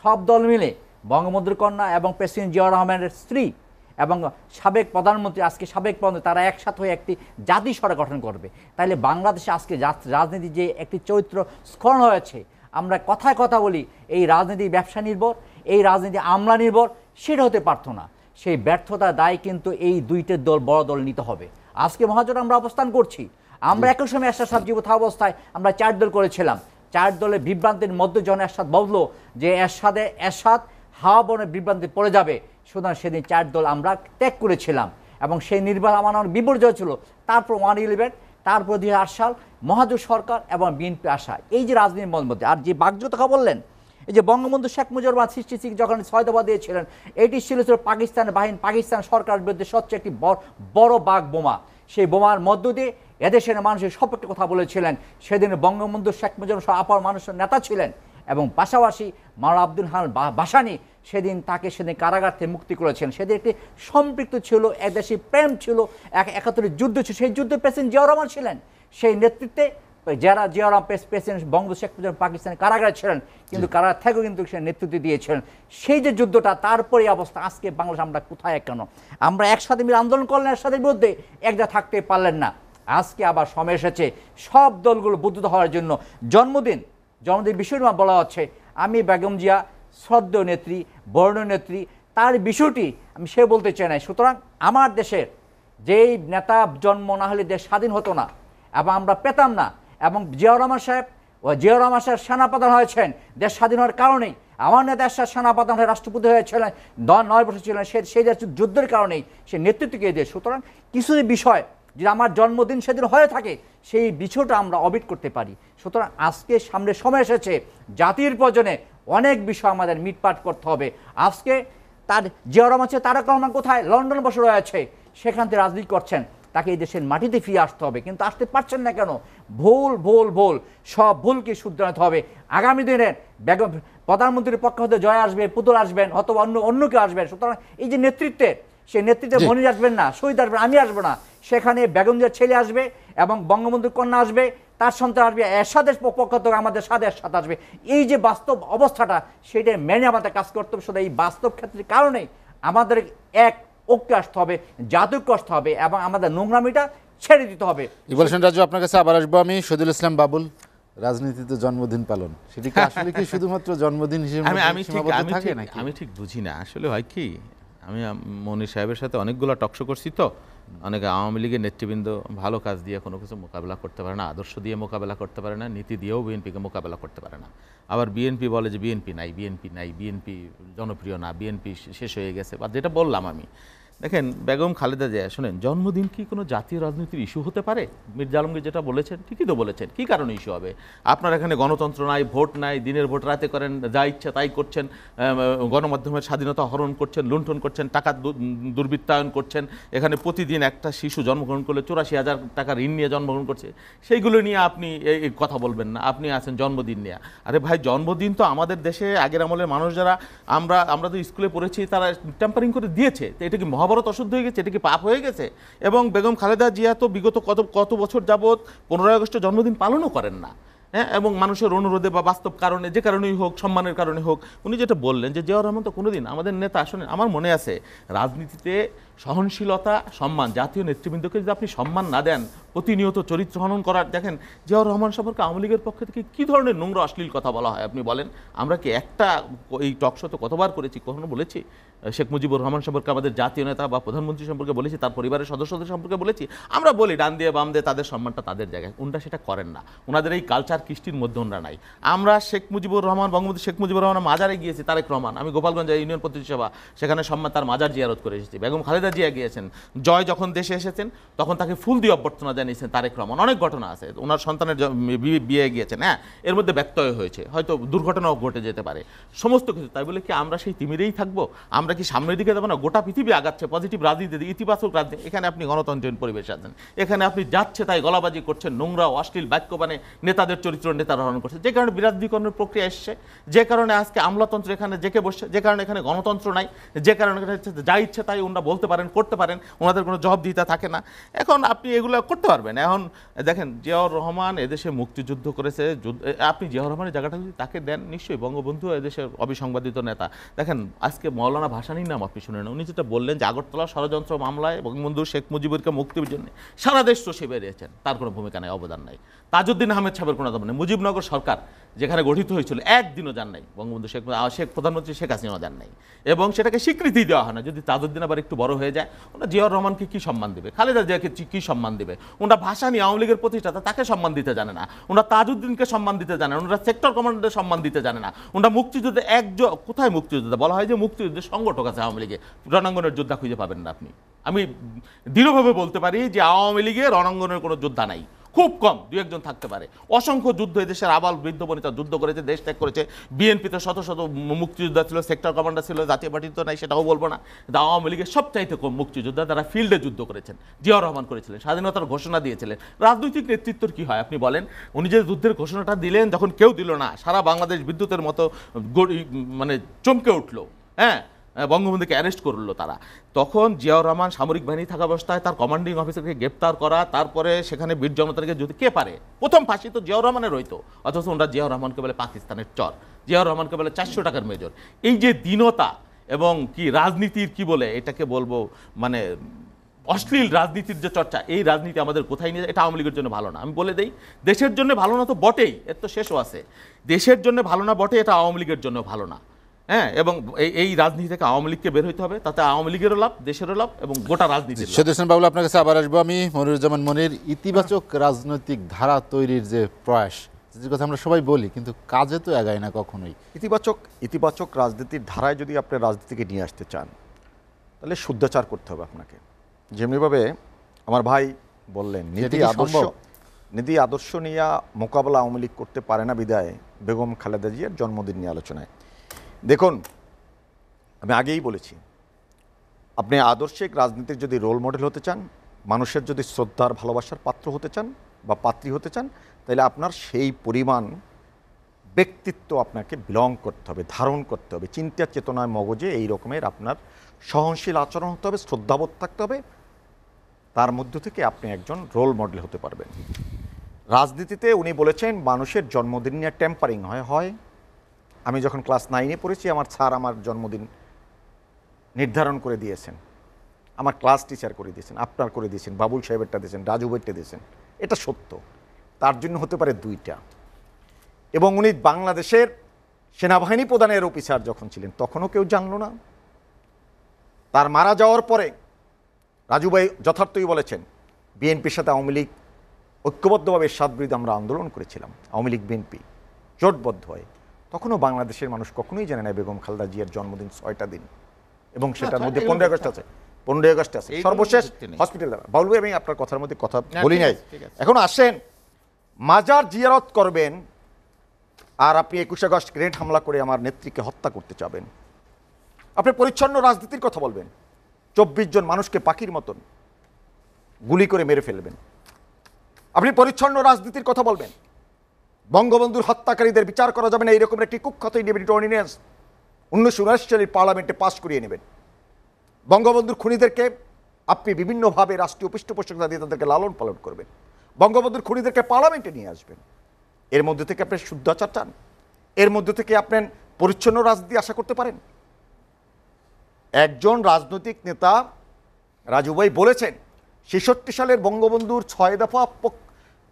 সব দল মিলে বঙ্গবন্ধুর কন্যা এবং প্রেসিডেন্ট জিয়া রহমানের স্ত্রী এবং সাবেক প্রধানমন্ত্রী আজকে সাবেক প্রধানমন্ত্রী তারা একসাথে হয়ে একটি জাতি সরকার গঠন করবে তাহলে বাংলাদেশে আজকে রাজনীতি যে একটি চরিত্র স্খলন হয়েছে আমরা কথায় কথা বলি এই রাজনীতি ব্যবসা নির্ভর এই রাজনীতি আমলা নির্ভর সেটা হতে পারতো না সেই ব্যর্থতা দায় কিন্তু এই দুইটের দল বড় দল নিতে হবে আজকে মহাজোট আমরা অবস্থান করছি আমরা একই সময় একটা কোথাও অবস্থায় আমরা চার দল করেছিলাম চার দলের বিভ্রান্তির মধ্যে জন এরশাদ বদলো যে এরশাদে এরশাদ হাওয়া বিভ্রান্তি পড়ে যাবে সুতরাং সেদিন চার দল আমরা ত্যাগ করেছিলাম এবং সেই নির্বাচন আমার বিপর্যয় ছিল তারপর ওয়ান ইলেভেন তারপর দুই সাল মহাজোট সরকার এবং বিএনপি আসা এই যে রাজনীতির মধ্যে আর যে কথা বললেন এই যে বঙ্গবন্ধু শেখ মুজিবুর সৃষ্টি সিং যখন সয়দাবাদ দিয়েছিলেন এটি ছিল ছিল পাকিস্তান বাহিনী পাকিস্তান সরকারের বিরুদ্ধে সবচেয়ে একটি বড় বাঘ বোমা সেই বোমার মধ্য দিয়ে এদেশের মানুষের সপক্ষে কথা বলেছিলেন সেদিন বঙ্গবন্ধু শেখ মুজিবুর আপার মানুষের নেতা ছিলেন এবং পাশাপাশি মাওলা আব্দুল হান বাসানি সেদিন তাকে সেদিন কারাগার থেকে মুক্তি করেছেন সেদিন একটি সম্পৃক্ত ছিল একদেশি প্রেম ছিল এক একাত্তরের যুদ্ধ ছিল সেই যুদ্ধে প্রেসিডেন্ট জিয়াউর রহমান ছিলেন সেই নেতৃত্বে যারা জিয়াউর রহমান প্রেসিডেন্ট বঙ্গ শেখ মুজিব পাকিস্তানের কারাগারে ছিলেন কিন্তু কারাগার থেকেও কিন্তু সে নেতৃত্ব দিয়েছিলেন সেই যে যুদ্ধটা তারপরে অবস্থা আজকে বাংলাদেশ আমরা কোথায় কেন আমরা একসাথে মিলে আন্দোলন করলেন একসাথে বিরুদ্ধে একদা থাকতে পারলেন না আজকে আবার সময় এসেছে সব দলগুলো বুদ্ধ হওয়ার জন্য জন্মদিন জনদের বিষয়টা বলা হচ্ছে আমি বেগম জিয়া শ্রদ্ধ নেত্রী বর্ণ নেত্রী তার বিষয়টি আমি সে বলতে চাই না সুতরাং আমার দেশের যেই নেতা জন্ম না হলে দেশ স্বাধীন হতো না এবং আমরা পেতাম না এবং জিয়াউর রহমান সাহেব ও জিয়াউর রহমান সাহেব সেনাপ্রধান হয়েছেন দেশ স্বাধীন হওয়ার কারণেই আমার নেতা সাহেব সেনাপ্রধান হয়ে রাষ্ট্রপতি হয়েছিলেন নয় বছর ছিলেন সে সেই যুদ্ধের কারণেই সে নেতৃত্বকে দিয়ে সুতরাং কিছু বিষয় যদি আমার জন্মদিন সেদিন হয়ে থাকে সেই বিষয়টা আমরা অবিট করতে পারি সুতরাং আজকে সামনে সময় এসেছে জাতির প্রজনে অনেক বিষয় আমাদের মিটপাট করতে হবে আজকে তার যে রহমান আছে তারক কারণ কোথায় লন্ডন বসে রয়েছে সেখান থেকে রাজনীতি করছেন তাকে এই দেশের মাটিতে ফিরে আসতে হবে কিন্তু আসতে পারছেন না কেন ভুল ভুল ভুল সব ভুলকে শুধরাতে হবে আগামী দিনে প্রধানমন্ত্রীর পক্ষ হতে জয় আসবে পুতুল আসবেন অথবা অন্য অন্য কেউ আসবেন সুতরাং এই যে নেতৃত্বের সেই নেতৃত্বে মনির আসবেন না শহীদ আসবেন আমি আসবো না সেখানে বেগমদের ছেলে আসবে এবং বঙ্গবন্ধুর কন্যা আসবে তার সন্তান আসবে এরশাদের পক্ষ থেকে আমাদের সাদের সাথ আসবে এই যে বাস্তব অবস্থাটা সেটা মেনে আমাদের কাজ করতে হবে শুধু এই বাস্তব ক্ষেত্রের কারণে আমাদের এক ঐক্য আসতে হবে জাতক আসতে হবে এবং আমাদের নোংরামিটা ছেড়ে দিতে হবে ইকবাল রাজু আপনার কাছে আবার আসবো আমি শহীদুল ইসলাম বাবুল রাজনীতিতে জন্মদিন পালন সেটি আসলে কি শুধুমাত্র জন্মদিন হিসেবে আমি ঠিক বুঝি না আসলে হয় কি আমি মনির সাহেবের সাথে অনেকগুলো টকশো করছি তো অনেক আওয়ামী লীগের নেতৃবৃন্দ ভালো কাজ দিয়ে কোনো কিছু মোকাবেলা করতে পারে না আদর্শ দিয়ে মোকাবেলা করতে পারে না নীতি দিয়েও বিএনপিকে মোকাবেলা করতে পারে না আবার বিএনপি বলে যে বিএনপি নাই বিএনপি নাই বিএনপি জনপ্রিয় না বিএনপি শেষ হয়ে গেছে বা যেটা বললাম আমি দেখেন বেগম খালেদা জিয়া শোনেন জন্মদিন কি কোনো জাতীয় রাজনীতির ইস্যু হতে পারে মির্জা আলমগীর যেটা বলেছেন ঠিকই তো বলেছেন কী কারণে ইস্যু হবে আপনার এখানে গণতন্ত্র নাই ভোট নাই দিনের ভোট রাতে করেন যা ইচ্ছা তাই করছেন গণমাধ্যমের স্বাধীনতা হরণ করছেন লুণ্ঠন করছেন টাকা দুর্বৃত্তায়ন করছেন এখানে প্রতিদিন একটা শিশু জন্মগ্রহণ করলে চুরাশি হাজার টাকা ঋণ নিয়ে জন্মগ্রহণ করছে সেইগুলো নিয়ে আপনি এই কথা বলবেন না আপনি আছেন জন্মদিন নিয়ে আরে ভাই জন্মদিন তো আমাদের দেশে আগের আমলের মানুষ যারা আমরা আমরা তো স্কুলে পড়েছি তারা টেম্পারিং করে দিয়েছে তো এটা কি মহা মহাভারত অশুদ্ধ হয়ে গেছে এটা কি পাপ হয়ে গেছে এবং বেগম খালেদা জিয়া তো বিগত কত কত বছর যাবৎ পনেরোই আগস্টের জন্মদিন পালনও করেন না হ্যাঁ এবং মানুষের অনুরোধে বা বাস্তব কারণে যে কারণেই হোক সম্মানের কারণে হোক উনি যেটা বললেন যে জিয়াউর রহমান তো কোনোদিন আমাদের নেতা আসলে আমার মনে আছে রাজনীতিতে সহনশীলতা সম্মান জাতীয় নেতৃবৃন্দকে যদি আপনি সম্মান না দেন প্রতিনিয়ত চরিত্র হনন করার দেখেন জিয়াউর রহমান সম্পর্কে আওয়ামী লীগের পক্ষ থেকে কি ধরনের নোংরা অশ্লীল কথা বলা হয় আপনি বলেন আমরা কি একটা এই টকশোতে কতবার করেছি কখনো বলেছি শেখ মুজিবুর রহমান সম্পর্কে আমাদের জাতীয় নেতা বা প্রধানমন্ত্রী সম্পর্কে বলেছি তার পরিবারের সদস্যদের সম্পর্কে বলেছি আমরা বলি ডান দিয়ে বাম দিয়ে তাদের সম্মানটা তাদের জায়গায় ওনারা সেটা করেন না ওনাদের এই কালচার কৃষ্টির মধ্যে ওনারা নাই আমরা শেখ মুজিবুর রহমান বঙ্গবন্ধু শেখ মুজিবুর রহমান মাজারে গিয়েছি তারেক রহমান আমি গোপালগঞ্জ ইউনিয়ন সভা সেখানে সম্মান তার মাজার জিয়ারত করে এসেছি বেগম খালেদ খালেদা জিয়া গিয়েছেন জয় যখন দেশে এসেছেন তখন তাকে ফুল দিয়ে অভ্যর্থনা জানিয়েছেন তারেক রহমান অনেক ঘটনা আছে ওনার সন্তানের বিয়ে গিয়েছেন হ্যাঁ এর মধ্যে ব্যত্যয় হয়েছে হয়তো দুর্ঘটনাও ঘটে যেতে পারে সমস্ত কিছু তাই বলে কি আমরা সেই তিমিরেই থাকবো আমরা কি সামনের দিকে যাবো না গোটা পৃথিবী আগাচ্ছে পজিটিভ রাজনীতি ইতিবাচক রাজনীতি এখানে আপনি গণতন্ত্রের পরিবেশ আছেন এখানে আপনি যাচ্ছে তাই গলাবাজি করছেন নোংরা অশ্লীল বাক্য মানে নেতাদের চরিত্র নেতা হরণ করছে যে কারণে বিরাজীকরণের প্রক্রিয়া এসছে যে কারণে আজকে আমলাতন্ত্র এখানে জেকে বসছে যে কারণে এখানে গণতন্ত্র নাই যে কারণে যা ইচ্ছে তাই ওনারা বলতে পারে পারেন করতে পারেন ওনাদের কোনো দিতে থাকে না এখন আপনি এগুলো করতে পারবেন এখন দেখেন জিয়াউর রহমান এদেশে মুক্তিযুদ্ধ করেছে আপনি জিয়াউর রহমানের জায়গাটা যদি তাকে দেন নিশ্চয়ই বঙ্গবন্ধু এদেশের অবিসংবাদিত নেতা দেখেন আজকে মৌলানা ভাসানির নাম আপনি শুনেন উনি যেটা বললেন যে আগরতলা ষড়যন্ত্র মামলায় বঙ্গবন্ধু শেখ মুজিবুরকে মুক্তির জন্য সারা দেশ চষে বেরিয়েছেন তার কোনো ভূমিকা নেই অবদান নাই তাজউদ্দিন আহমেদ সাহেবের কোনো দাম নেই মুজিবনগর সরকার যেখানে গঠিত হয়েছিল একদিনও যান নাই বঙ্গবন্ধু শেখ শেখ প্রধানমন্ত্রী শেখ হাসিনাও যান নাই এবং সেটাকে স্বীকৃতি দেওয়া হয় না যদি তাজউদ্দিন আবার একটু বড় হয়ে যায় ওনার জিয়াউর রহমানকে কী সম্মান দেবে খালেদা জিয়াকে কী সম্মান দেবে ওনার ভাষা নিয়ে আওয়ামী লীগের প্রতিষ্ঠাতা তাকে সম্মান দিতে জানে না ওনার তাজউদ্দিনকে সম্মান দিতে জানে ওনারা সেক্টর কমান্ডারদের সম্মান দিতে জানে না ওনার মুক্তিযুদ্ধে একজ কোথায় মুক্তিযোদ্ধা বলা হয় যে মুক্তিযুদ্ধের সংগঠক আছে আওয়ামী লীগে রণাঙ্গনের যোদ্ধা খুঁজে পাবেন না আপনি আমি দৃঢ়ভাবে বলতে পারি যে আওয়ামী লীগে রণাঙ্গনের কোনো যোদ্ধা নাই খুব কম দু একজন থাকতে পারে অসংখ্য যুদ্ধ এদেশের আবাল বৃদ্ধ বনিতা যুদ্ধ করেছে দেশ ত্যাগ করেছে বিএনপিতে শত শত মুক্তিযোদ্ধা ছিল সেক্টর কমান্ডার ছিল জাতীয় পার্টি তো নাই সেটাও বলবো না আওয়ামী লীগের সবচাইতে কম মুক্তিযোদ্ধা তারা ফিল্ডে যুদ্ধ করেছেন জিয়াউর রহমান করেছিলেন স্বাধীনতার ঘোষণা দিয়েছিলেন রাজনৈতিক নেতৃত্বর কি হয় আপনি বলেন উনি যে যুদ্ধের ঘোষণাটা দিলেন যখন কেউ দিল না সারা বাংলাদেশ বিদ্যুতের মতো মানে চমকে উঠলো হ্যাঁ বঙ্গবন্ধুকে অ্যারেস্ট করলো তারা তখন জিয়াউর রহমান সামরিক বাহিনী থাকা অবস্থায় তার কমান্ডিং অফিসারকে গ্রেপ্তার করা তারপরে সেখানে বীর জনতাকে যদি কে পারে প্রথম ফাঁসি তো জিয়াউর রহমানের রইত অথচ ওনারা জিয়াউর রহমানকে বলে পাকিস্তানের চর জিয়াউর রহমানকে বলে চারশো টাকার মেজর এই যে দীনতা এবং কি রাজনীতির কি বলে এটাকে বলবো মানে অশ্লীল রাজনীতির যে চর্চা এই রাজনীতি আমাদের কোথায় নিয়ে এটা আওয়ামী লীগের জন্য ভালো না আমি বলে দিই দেশের জন্য ভালো না তো বটেই এর তো শেষও আছে দেশের জন্য ভালো না বটে এটা আওয়ামী লীগের জন্য ভালো না হ্যাঁ এবং এই রাজনীতি থেকে আওয়ামী লীগকে বের হইতে হবে তাতে আওয়ামী লীগেরও লাভ দেশেরও লাভ এবং গোটা রাজনীতি সুদর্শন বাবু আপনার কাছে আবার আসবো আমি মনিরুজ্জামান মনির ইতিবাচক রাজনৈতিক ধারা তৈরির যে প্রয়াস যে কথা আমরা সবাই বলি কিন্তু কাজে তো এগায় না কখনোই ইতিবাচক ইতিবাচক রাজনীতির ধারায় যদি আপনি রাজনীতিকে নিয়ে আসতে চান তাহলে শুদ্ধাচার করতে হবে আপনাকে যেমনিভাবে আমার ভাই বললেন নীতি আদর্শ নীতি আদর্শ নিয়ে মোকাবেলা আওয়ামী লীগ করতে পারে না বিদায় বেগম খালেদা জিয়ার জন্মদিন নিয়ে আলোচনায় দেখুন আমি আগেই বলেছি আপনি আদর্শিক রাজনীতির যদি রোল মডেল হতে চান মানুষের যদি শ্রদ্ধার ভালোবাসার পাত্র হতে চান বা পাত্রী হতে চান তাহলে আপনার সেই পরিমাণ ব্যক্তিত্ব আপনাকে বিলং করতে হবে ধারণ করতে হবে চিন্তা চেতনায় মগজে এই রকমের আপনার সহনশীল আচরণ হতে হবে শ্রদ্ধাবোধ থাকতে হবে তার মধ্য থেকে আপনি একজন রোল মডেল হতে পারবেন রাজনীতিতে উনি বলেছেন মানুষের জন্মদিন নিয়ে টেম্পারিং হয় হয় আমি যখন ক্লাস নাইনে পড়েছি আমার স্যার আমার জন্মদিন নির্ধারণ করে দিয়েছেন আমার ক্লাস টিচার করে দিয়েছেন আপনার করে দিয়েছেন বাবুল সাহেবেরটা দিয়েছেন রাজুবেরটা দিয়েছেন এটা সত্য তার জন্য হতে পারে দুইটা এবং উনি বাংলাদেশের সেনাবাহিনী প্রধানের অফিসার যখন ছিলেন তখনও কেউ জানলো না তার মারা যাওয়ার পরে রাজুভাই যথার্থই বলেছেন বিএনপির সাথে আওয়ামী লীগ ঐক্যবদ্ধভাবে সাত বিরুদ্ধে আমরা আন্দোলন করেছিলাম আওয়ামী লীগ বিএনপি জোটবদ্ধ হয় তখনও বাংলাদেশের মানুষ কখনোই জানে না বেগম খালেদা জিয়ার জন্মদিন ছয়টা দিন এবং সেটার মধ্যে পনেরোই আগস্ট আছে পনেরোই আগস্ট আছে সর্বশেষ হসপিটাল বাউল ভাই আমি আপনার কথার মধ্যে কথা বলি নাই এখন আসেন মাজার জিয়ারত করবেন আর আপনি একুশ আগস্ট গ্রেনেড হামলা করে আমার নেত্রীকে হত্যা করতে চাবেন আপনি পরিচ্ছন্ন রাজনীতির কথা বলবেন চব্বিশ জন মানুষকে পাখির মতন গুলি করে মেরে ফেলবেন আপনি পরিচ্ছন্ন রাজনীতির কথা বলবেন বঙ্গবন্ধুর হত্যাকারীদের বিচার করা যাবে না এইরকম একটি কুখ্যাত ইন্ডিপেন্ডেন্ট অর্ডিন্যান্স উনিশশো উনআশি সালের পার্লামেন্টে পাশ করিয়ে নেবেন বঙ্গবন্ধুর খুনিদেরকে আপনি বিভিন্নভাবে রাষ্ট্রীয় পৃষ্ঠপোষকতা দিয়ে তাদেরকে লালন পালন করবেন বঙ্গবন্ধুর খুনিদেরকে পার্লামেন্টে নিয়ে আসবেন এর মধ্যে থেকে আপনি শুদ্ধাচার চান এর মধ্যে থেকে আপনি পরিচ্ছন্ন রাজনীতি আশা করতে পারেন একজন রাজনৈতিক নেতা রাজুভাই বলেছেন ছেষট্টি সালের বঙ্গবন্ধুর ছয় দফা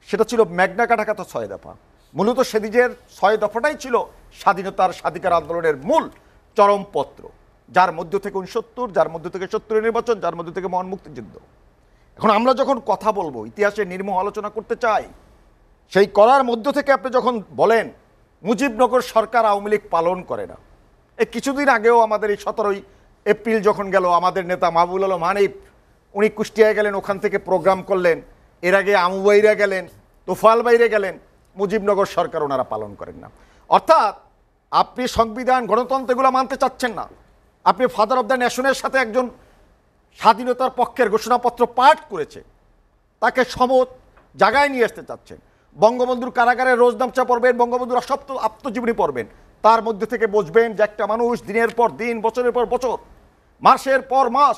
সেটা ছিল ম্যাগনা কাটা ছয় দফা মূলত সেদিজের ছয় দফাটাই ছিল স্বাধীনতার স্বাধিকার আন্দোলনের মূল চরমপত্র যার মধ্য থেকে উনসত্তর যার মধ্য থেকে সত্তরের নির্বাচন যার মধ্য থেকে মহান মুক্তিযুদ্ধ এখন আমরা যখন কথা বলবো ইতিহাসে নির্ম আলোচনা করতে চাই সেই করার মধ্য থেকে আপনি যখন বলেন মুজিবনগর সরকার আওয়ামী লীগ পালন করে না এ কিছুদিন আগেও আমাদের এই সতেরোই এপ্রিল যখন গেল আমাদের নেতা মাহবুল আলম হানিফ উনি কুষ্টিয়ায় গেলেন ওখান থেকে প্রোগ্রাম করলেন এর আগে আমুবাইরা গেলেন তোফাল বাইরে গেলেন মুজিবনগর সরকার ওনারা পালন করেন না অর্থাৎ আপনি সংবিধান গণতন্ত্র এগুলো মানতে চাচ্ছেন না আপনি ফাদার অব দ্য ন্যাশনের সাথে একজন স্বাধীনতার পক্ষের ঘোষণাপত্র পাঠ করেছে তাকে সম জায়গায় নিয়ে আসতে চাচ্ছেন বঙ্গবন্ধুর কারাগারে রোজ নামচা পড়বেন বঙ্গবন্ধুর অসপ্ত আত্মজীবনী পড়বেন তার মধ্যে থেকে বুঝবেন যে একটা মানুষ দিনের পর দিন বছরের পর বছর মাসের পর মাস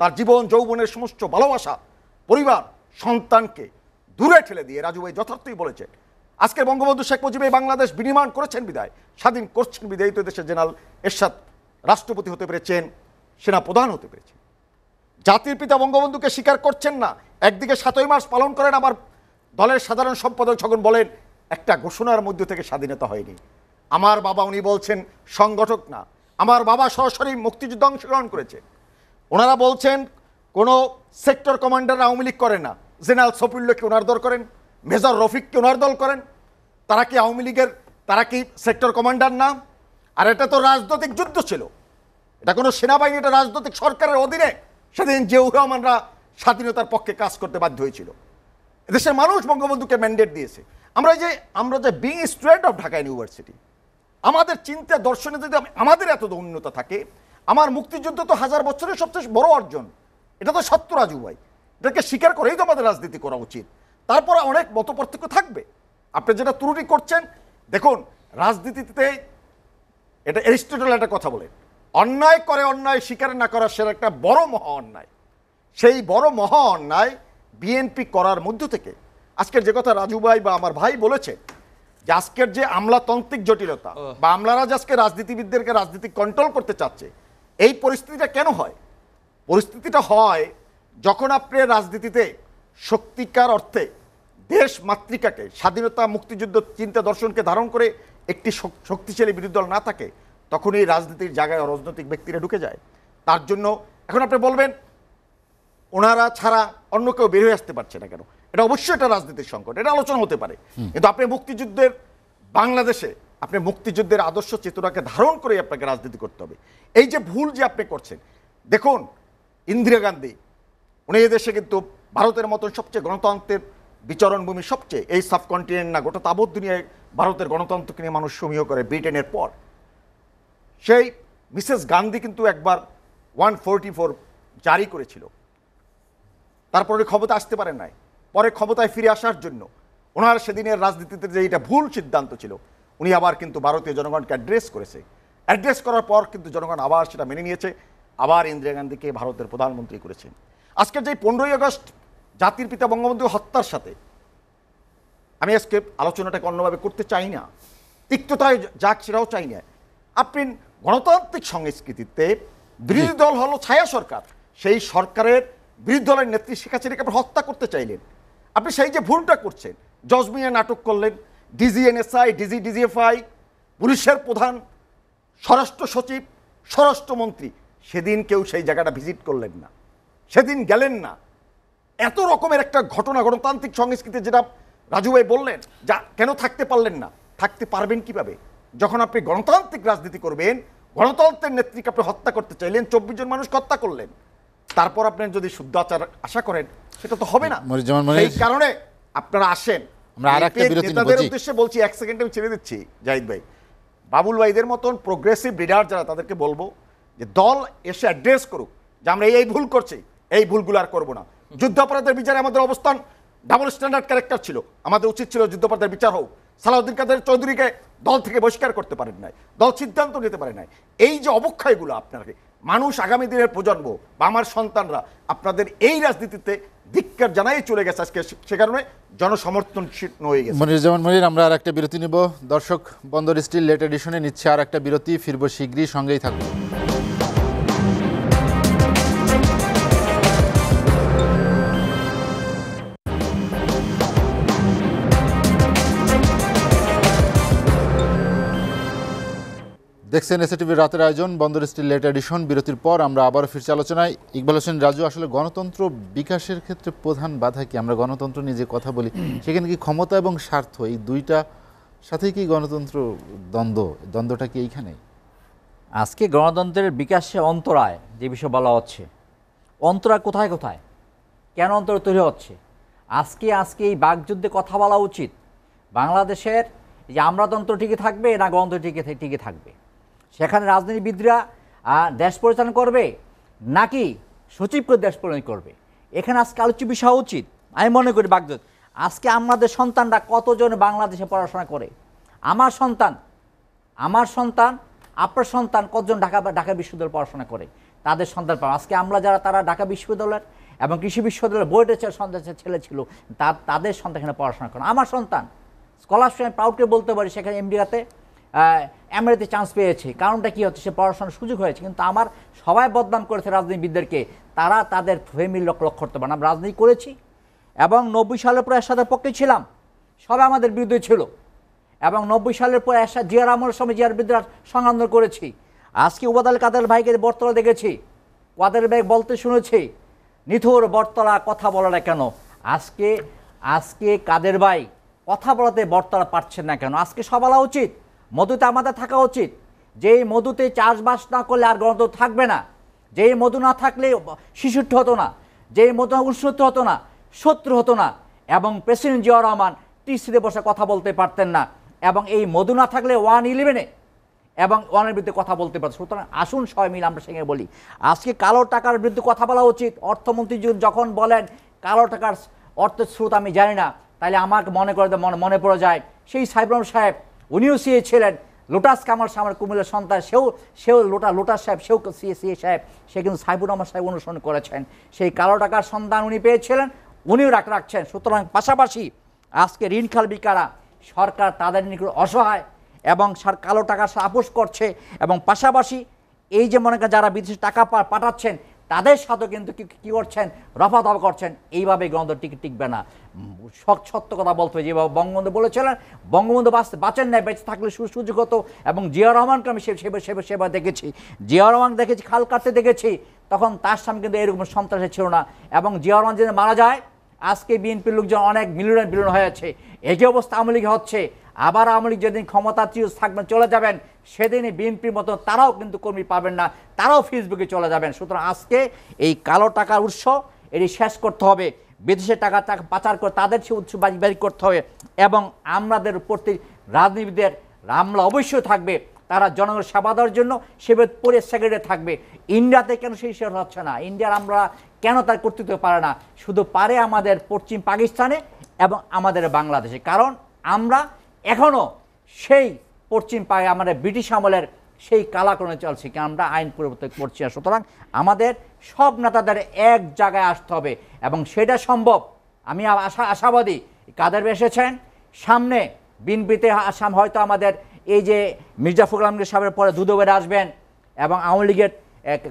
তার জীবন যৌবনের সমস্ত ভালোবাসা পরিবার সন্তানকে দূরে ঠেলে দিয়ে রাজুভাই যথার্থই বলেছেন আজকে বঙ্গবন্ধু শেখ মুজিব বাংলাদেশ বিনির্মাণ করেছেন বিদায় স্বাধীন করছেন বিদায় তো দেশের জেনারেল এরশাদ রাষ্ট্রপতি হতে পেরেছেন সেনা প্রধান হতে পেরেছেন জাতির পিতা বঙ্গবন্ধুকে স্বীকার করছেন না একদিকে সাতই মার্চ পালন করেন আবার দলের সাধারণ সম্পাদক যখন বলেন একটা ঘোষণার মধ্য থেকে স্বাধীনতা হয়নি আমার বাবা উনি বলছেন সংগঠক না আমার বাবা সরাসরি মুক্তিযুদ্ধ অংশগ্রহণ করেছে ওনারা বলছেন কোনো সেক্টর কমান্ডার আওয়ামী লীগ করে না জেনারেল সফিউল্লাহকে ওনার দর করেন মেজর রফিককে ওনার দল করেন তারা কি আওয়ামী লীগের তারা কি সেক্টর কমান্ডার না আর এটা তো রাজনৈতিক যুদ্ধ ছিল এটা কোনো সেনাবাহিনী এটা রাজনৈতিক সরকারের অধীনে সেদিন যে উহমানরা স্বাধীনতার পক্ষে কাজ করতে বাধ্য হয়েছিল দেশের মানুষ বঙ্গবন্ধুকে ম্যান্ডেট দিয়েছে আমরা যে আমরা যে being student of Dhaka university আমাদের চিন্তা দর্শনে যদি আমাদের এত উন্নত থাকে আমার মুক্তিযুদ্ধ তো হাজার বছরের সবচেয়ে বড় অর্জন এটা তো সত্য রাজু ভাই এটাকে স্বীকার করেই তো আমাদের রাজনীতি করা উচিত তারপরে অনেক মত পার্থক্য থাকবে আপনি যেটা ত্রুটি করছেন দেখুন রাজনীতিতে এটা এরিস্টোটাল একটা কথা বলেন অন্যায় করে অন্যায় স্বীকার না করা সেটা একটা বড় মহা অন্যায় সেই বড় মহা অন্যায় বিএনপি করার মধ্য থেকে আজকের যে কথা রাজু ভাই বা আমার ভাই বলেছে যে আজকের যে আমলাতান্ত্রিক জটিলতা বা আমলারা যে আজকে রাজনীতিবিদদেরকে রাজনীতি কন্ট্রোল করতে চাচ্ছে এই পরিস্থিতিটা কেন হয় পরিস্থিতিটা হয় যখন আপনি রাজনীতিতে শক্তিকার অর্থে দেশ মাতৃকাকে স্বাধীনতা মুক্তিযুদ্ধ চিন্তা দর্শনকে ধারণ করে একটি শক্তিশালী বিরোধী দল না থাকে তখন এই রাজনীতির জায়গায় অরাজনৈতিক ব্যক্তিরা ঢুকে যায় তার জন্য এখন আপনি বলবেন ওনারা ছাড়া অন্য কেউ বের হয়ে আসতে পারছে না কেন এটা অবশ্যই একটা রাজনীতির সংকট এটা আলোচনা হতে পারে কিন্তু আপনি মুক্তিযুদ্ধের বাংলাদেশে আপনি মুক্তিযুদ্ধের আদর্শ চেতনাকে ধারণ করে আপনাকে রাজনীতি করতে হবে এই যে ভুল যে আপনি করছেন দেখুন ইন্দিরা গান্ধী উনি এদেশে কিন্তু ভারতের মতন সবচেয়ে গণতন্ত্রের বিচরণভূমি সবচেয়ে এই সাবকন্টিনেন্ট না গোটা তাবৎ দুনিয়ায় ভারতের গণতন্ত্রকে নিয়ে মানুষ সমীহ করে ব্রিটেনের পর সেই মিসেস গান্ধী কিন্তু একবার ওয়ান ফোরটি ফোর জারি করেছিল তারপরে ক্ষমতা আসতে পারে নাই পরে ক্ষমতায় ফিরে আসার জন্য ওনার সেদিনের রাজনীতিতে যে এটা ভুল সিদ্ধান্ত ছিল উনি আবার কিন্তু ভারতীয় জনগণকে অ্যাড্রেস করেছে অ্যাড্রেস করার পর কিন্তু জনগণ আবার সেটা মেনে নিয়েছে আবার ইন্দিরা গান্ধীকে ভারতের প্রধানমন্ত্রী করেছেন আজকের যে পনেরোই আগস্ট জাতির পিতা বঙ্গবন্ধু হত্যার সাথে আমি আজকে আলোচনাটাকে অন্যভাবে করতে চাই না তিক্ততায় যাক সেটাও চাই না আপনি গণতান্ত্রিক সংস্কৃতিতে বিরোধী দল হলো ছায়া সরকার সেই সরকারের বিরোধী দলের নেত্রী শেখ হাসিনাকে আপনি হত্যা করতে চাইলেন আপনি সেই যে ভুলটা করছেন জজমিয়া নাটক করলেন ডিজিএনএসআই ডিজি ডিজিএফআই পুলিশের প্রধান স্বরাষ্ট্র সচিব স্বরাষ্ট্রমন্ত্রী সেদিন কেউ সেই জায়গাটা ভিজিট করলেন না সেদিন গেলেন না এত রকমের একটা ঘটনা গণতান্ত্রিক সংস্কৃতি যেটা রাজু ভাই বললেন যা কেন থাকতে পারলেন না থাকতে পারবেন কিভাবে যখন আপনি গণতান্ত্রিক রাজনীতি করবেন গণতন্ত্রের নেত্রীকে আপনি হত্যা করতে চাইলেন চব্বিশ জন মানুষ হত্যা করলেন তারপর আপনি যদি শুদ্ধাচার আশা করেন সেটা তো হবে না এই কারণে আপনারা আসেন নেতাদের উদ্দেশ্যে বলছি এক সেকেন্ড আমি ছেড়ে দিচ্ছি জাহিদ ভাই বাবুল ভাইদের মতন প্রোগ্রেসিভ লিডার যারা তাদেরকে বলবো যে দল এসে অ্যাড্রেস করুক যে আমরা এই ভুল করছি এই ভুলগুলো আর করবো না যুদ্ধাপরাধের বিচারে আমাদের অবস্থান ডাবল স্ট্যান্ডার্ড ক্যারেক্টার ছিল আমাদের উচিত ছিল যুদ্ধাপরাধের বিচার হোক সালাউদ্দিন কাদের চৌধুরীকে দল থেকে বহিষ্কার করতে পারেন নাই দল সিদ্ধান্ত নিতে পারে নাই এই যে অবক্ষয়গুলো আপনাকে মানুষ আগামী দিনের প্রজন্ম বা আমার সন্তানরা আপনাদের এই রাজনীতিতে ধিক্কার জানাই চলে গেছে আজকে সে কারণে জনসমর্থন হয়ে গেছে মনির যেমন মনির আমরা আর একটা বিরতি নিব দর্শক বন্দর স্টিল লেট এডিশনে নিচ্ছে আর একটা বিরতি ফিরবো শীঘ্রই সঙ্গেই থাকবো দেখছেন এস এসএটিভির রাতের আয়োজন বন্দর স্টিল লেট এডিশন বিরতির পর আমরা আবার ফিরছি আলোচনায় ইকবাল হোসেন রাজু আসলে গণতন্ত্র বিকাশের ক্ষেত্রে প্রধান বাধা কি আমরা গণতন্ত্র নিয়ে যে কথা বলি সেখানে কি ক্ষমতা এবং স্বার্থ এই দুইটা সাথেই কি গণতন্ত্র দ্বন্দ্ব দ্বন্দ্বটা কি এইখানে আজকে গণতন্ত্রের বিকাশে অন্তরায় যে বিষয় বলা হচ্ছে অন্তরায় কোথায় কোথায় কেন অন্তর তৈরি হচ্ছে আজকে আজকে এই বাঘযুদ্ধে কথা বলা উচিত বাংলাদেশের যে আমরাতন্ত্র টিকে থাকবে না গণতন্ত্র টিকে টিকে থাকবে সেখানে রাজনীতিবিদরা দেশ পরিচালনা করবে নাকি সচিব করে দেশ পরিচালনা করবে এখানে আজকে আলোচ্য বিষয় উচিত আমি মনে করি বাগদ আজকে আমাদের সন্তানরা কতজন বাংলাদেশে পড়াশোনা করে আমার সন্তান আমার সন্তান আপনার সন্তান কতজন ঢাকা ঢাকা বিশ্ববিদ্যালয় পড়াশোনা করে তাদের সন্তান পাবে আজকে আমরা যারা তারা ঢাকা বিশ্ববিদ্যালয়ের এবং কৃষি বিশ্ববিদ্যালয়ের বোর্ডের সন্তান ছেলে ছিল তাদের সন্তান এখানে পড়াশোনা করে আমার সন্তান স্কলারশিপ আমি প্রাউডকে বলতে পারি সেখানে এমডিআতে অ্যামেরিতে চান্স পেয়েছে কারণটা কি হচ্ছে সে পড়াশোনার সুযোগ হয়েছে কিন্তু আমার সবাই বদনাম করেছে রাজনীতিবিদদেরকে তারা তাদের ফ্যামিলি লোক লক্ষ্য করতে পারে আমরা রাজনীতি করেছি এবং নব্বই সালের পর একসাথে পক্ষে ছিলাম সবাই আমাদের বিরুদ্ধে ছিল এবং নব্বই সালের পর একসাথে জিয়ার আমল সময় জিয়ার বিরুদ্ধে সংগ্রাম করেছি আজকে উবাদাল কাদের ভাইকে বর্তলা দেখেছি ওয়াদের ভাই বলতে শুনেছি নিথুর বর্তলা কথা বলে না কেন আজকে আজকে কাদের ভাই কথা বলাতে বর্তলা পারছেন না কেন আজকে সব বলা উচিত মধুতে আমাদের থাকা উচিত যেই মধুতে চাষবাস না করলে আর গণতন্ত্র থাকবে না যেই মধু না থাকলে শিশুট হতো না যেই মধু উন্নত হতো না শত্রু হতো না এবং প্রেসিডেন্ট জিয়াউর রহমান টিসিতে বসে কথা বলতে পারতেন না এবং এই মধু না থাকলে ওয়ান ইলেভেনে এবং ওয়ানের বিরুদ্ধে কথা বলতে পারত সুতরাং আসুন সবাই মিলে আমরা সেখানে বলি আজকে কালো টাকার বিরুদ্ধে কথা বলা উচিত অর্থমন্ত্রী যখন বলেন কালো টাকার অর্থের স্রোত আমি জানি না তাহলে আমাকে মনে করে মনে পড়ে যায় সেই সাইবরাম সাহেব উনিও সিএ ছিলেন লোটাস কামাল সামার কুমিল্লার সন্তান সেও সেও লোটা লোটাস সাহেব সেও সিএ সিএ সাহেব সে কিন্তু সাইবুর রহমান সাহেব অনুসরণ করেছেন সেই কালো টাকার সন্ধান উনি পেয়েছিলেন উনিও রাখ রাখছেন সুতরাং পাশাপাশি আজকে ঋণ খালবিকারা সরকার তাদের নিকট অসহায় এবং সার কালো টাকা আপোষ করছে এবং পাশাপাশি এই যে মনে করেন যারা বিদেশে টাকা পাঠাচ্ছেন তাদের সাথে কিন্তু কি করছেন রফা দফা করছেন এইভাবে গণতন্ত্র টিকবে না সত্য কথা বলতে হবে যেভাবে বঙ্গবন্ধু বলেছিলেন বঙ্গবন্ধু বাঁচতে বাঁচেন না বেঁচে থাকলে সুসুযোগ হতো এবং জিয়া রহমানকে আমি সেবা সেবা দেখেছি জিয়া রহমান দেখেছি খাল কাটতে দেখেছি তখন তার সামনে কিন্তু এরকম সন্ত্রাসে ছিল না এবং জিয়া রহমান যদি মারা যায় আজকে বিএনপির লোকজন অনেক মিলন মিলন হয়ে আছে একই অবস্থা আওয়ামী হচ্ছে আবার আওয়ামী লীগ যেদিন ক্ষমতা থাকবে চলে যাবেন সেদিনই বিএনপির মতো তারাও কিন্তু কর্মী পাবেন না তারাও ফেসবুকে চলে যাবেন সুতরাং আজকে এই কালো টাকার উৎস এটি শেষ করতে হবে বিদেশে টাকা টাকা পাচার করে তাদের সে উৎস বাড়ি করতে হবে এবং আমাদের প্রতি রাজনীতিবিদের রামলা অবশ্যই থাকবে তারা জনগণের সেবা দেওয়ার জন্য সেবে পরে সেক্রেটারি থাকবে ইন্ডিয়াতে কেন সেই সেবা হচ্ছে না ইন্ডিয়ার আমরা কেন তার কর্তৃত্ব পারে না শুধু পারে আমাদের পশ্চিম পাকিস্তানে এবং আমাদের বাংলাদেশে কারণ আমরা এখনও সেই পশ্চিম পায়ে আমাদের ব্রিটিশ আমলের সেই কালাকরণে চলছে কি আমরা আইন পরিবর্তন করছি না সুতরাং আমাদের সব নেতাদের এক জায়গায় আসতে হবে এবং সেটা সম্ভব আমি আশা আশাবাদী কাদের এসেছেন সামনে বিনপিতে আসাম হয়তো আমাদের এই যে মির্জা ফখরুল আলমগীর সাহেবের পরে দুদবের আসবেন এবং আওয়ামী লীগের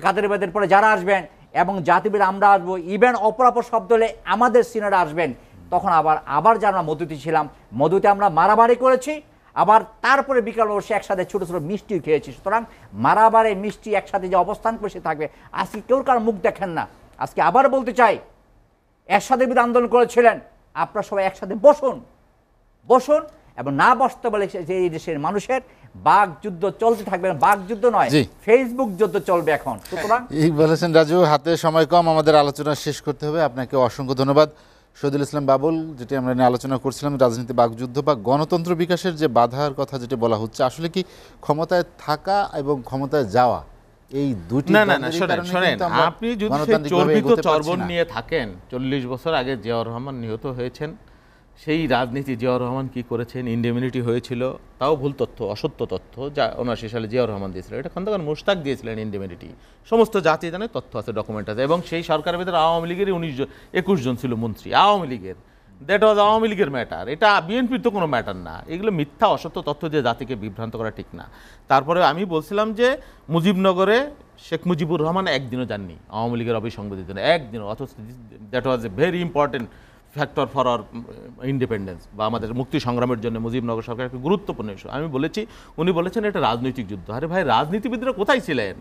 কাদের বেদের পরে যারা আসবেন এবং জাতিবিদ আমরা আসবো ইভেন অপরাপর শব্দ হলে আমাদের সিনারে আসবেন তখন আবার আবার যে আমরা মধুতে ছিলাম মধুতে আমরা মারামারি করেছি আবার তারপরে বিকাল বসে একসাথে ছোটো ছোটো মিষ্টিও খেয়েছি সুতরাং মারাবারে মিষ্টি একসাথে যে অবস্থান করে সে থাকবে আজকে কেউ কার মুখ দেখেন না আজকে আবার বলতে চাই একসাথে বিধ আন্দোলন করেছিলেন আপনারা সবাই একসাথে বসুন বসুন এবং না বসতে বলে যে এই দেশের মানুষের বাঘ যুদ্ধ চলতে থাকবে বাঘ যুদ্ধ নয় ফেসবুক যুদ্ধ চলবে এখন সুতরাং বলেছেন রাজু হাতে সময় কম আমাদের আলোচনা শেষ করতে হবে আপনাকে অসংখ্য ধন্যবাদ শহীদুল ইসলাম বাবুল যেটি আমরা নিয়ে আলোচনা করছিলাম রাজনীতি বাকযুদ্ধ বা গণতন্ত্র বিকাশের যে বাধার কথা যেটি বলা হচ্ছে আসলে কি ক্ষমতায় থাকা এবং ক্ষমতায় যাওয়া এই দুটি না না না শোনেন শোনেন আপনি যদি চর্বিত চর্বণ নিয়ে থাকেন চল্লিশ বছর আগে জিয়াউর রহমান নিহত হয়েছেন সেই রাজনীতি জিয়াউর রহমান কি করেছেন ইন্ডেমিনিটি হয়েছিল তাও ভুল তথ্য অসত্য তথ্য যা উনআশি সালে জিয়াউর রহমান দিয়েছিলেন এটা খন্দকার মুশতাক দিয়েছিলেন ইন্ডেমিনিটি সমস্ত জাতি জানে তথ্য আছে ডকুমেন্ট আছে এবং সেই সরকারের ভিতরে আওয়ামী লীগের উনিশ জন একুশ জন ছিল মন্ত্রী আওয়ামী লীগের দ্যাট ওয়াজ আওয়ামী লীগের ম্যাটার এটা বিএনপির তো কোনো ম্যাটার না এগুলো মিথ্যা অসত্য তথ্য দিয়ে জাতিকে বিভ্রান্ত করা ঠিক না তারপরে আমি বলছিলাম যে মুজিবনগরে শেখ মুজিবুর রহমান একদিনও যাননি আওয়ামী লীগের অবিসংবাদিত একদিনও অথচ that was a very important factor for our independence বা আমাদের মুক্তি সংগ্রামের জন্য মুজিবনগর সরকার একটা গুরুত্বপূর্ণ ইস্যু আমি বলেছি উনি বলেছেন এটা রাজনৈতিক যুদ্ধ আরে ভাই রাজনীতিবিদরা কোথায় ছিলেন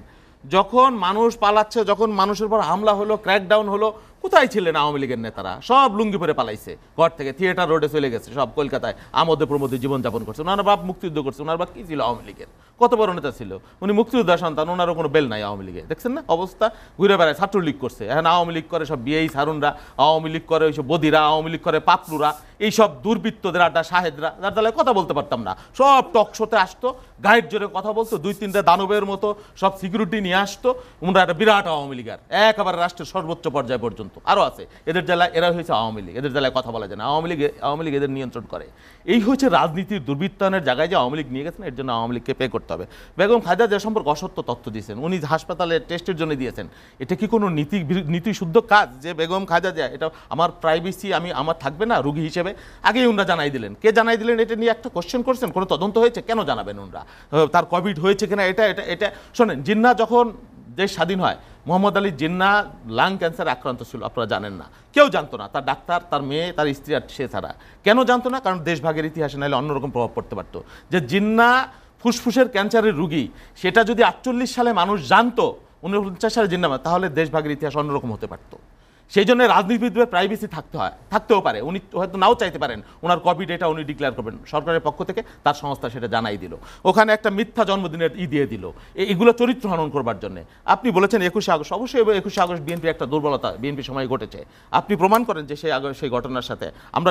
যখন মানুষ পালাচ্ছে যখন মানুষের উপর হামলা হলো ক্র্যাকডাউন হলো কোথায় ছিলেন আওয়ামী লীগের নেতারা সব লুঙ্গি পরে পালাইছে ঘর থেকে থিয়েটার রোডে চলে গেছে সব কলকাতায় আমোদে প্রমোদে জীবনযাপন করছে ওনার বাপ মুক্তিযুদ্ধ করছে ওনার বাপ কী ছিল আওয়ামী লীগের কত বড় নেতা ছিল উনি মুক্তিযোদ্ধা সন্তান ওনারও কোনো বেল নাই আওয়ামী লীগে দেখছেন না অবস্থা ঘুরে বেড়ায় ছাত্রলীগ করছে এখন আওয়ামী লীগ করে সব বিএই সারুনরা আওয়ামী লীগ করে ওইসব বদিরা আওয়ামী লীগ করে পাতলুরা এইসব দুর্বৃত্তদের আড্ডা সাহেদরা যার দ্বারা কথা বলতে পারতাম না সব টকশোতে আসতো গায়ের জোরে কথা বলতো দুই তিনটা দানবের মতো সব সিকিউরিটি নিয়ে আসতো ওনারা একটা বিরাট আওয়ামী লীগের একেবারে রাষ্ট্রের সর্বোচ্চ পর্যায় পর্যন্ত পর্যন্ত আরও আছে এদের জেলায় এরা হয়েছে আওয়ামী লীগ এদের জেলায় কথা বলা যায় না আওয়ামী লীগ আওয়ামী লীগ এদের নিয়ন্ত্রণ করে এই হচ্ছে রাজনীতির দুর্বৃত্তায়নের জায়গায় যে আওয়ামী লীগ নিয়ে গেছেন এর জন্য আওয়ামী লীগকে পে করতে হবে বেগম খাজা যে সম্পর্কে অসত্য তথ্য দিয়েছেন উনি হাসপাতালে টেস্টের জন্য দিয়েছেন এটা কি কোনো নীতি নীতিশুদ্ধ কাজ যে বেগম খাজা যায় এটা আমার প্রাইভেসি আমি আমার থাকবে না রুগী হিসেবে আগেই উনরা জানাই দিলেন কে জানাই দিলেন এটা নিয়ে একটা কোশ্চেন করছেন কোনো তদন্ত হয়েছে কেন জানাবেন উনরা তার কোভিড হয়েছে কিনা এটা এটা এটা শোনেন জিন্না যখন দেশ স্বাধীন হয় মোহাম্মদ আলী জিন্না লাং ক্যান্সারে আক্রান্ত ছিল আপনারা জানেন না কেউ জানতো না তার ডাক্তার তার মেয়ে তার স্ত্রী আর সে ছাড়া কেন জানতো না কারণ দেশভাগের ইতিহাসে নাহলে অন্যরকম প্রভাব পড়তে পারতো যে জিন্না ফুসফুসের ক্যান্সারের রুগী সেটা যদি আটচল্লিশ সালে মানুষ জানতো উনপঞ্চাশ সালে জিন্না তাহলে দেশভাগের ইতিহাস অন্যরকম হতে পারতো সেই জন্য রাজনীতিবিদদের প্রাইভেসি থাকতে হয় থাকতেও পারে উনি হয়তো নাও চাইতে পারেন ওনার কপি ডেটা উনি ডিক্লেয়ার করবেন সরকারের পক্ষ থেকে তার সংস্থা সেটা জানাই দিল ওখানে একটা মিথ্যা জন্মদিনের ই দিয়ে দিল এগুলো চরিত্র হনন করবার জন্য আপনি বলেছেন একুশে আগস্ট অবশ্যই একুশে আগস্ট বিএনপি একটা দুর্বলতা বিএনপি সময় ঘটেছে আপনি প্রমাণ করেন যে সেই সেই ঘটনার সাথে আমরা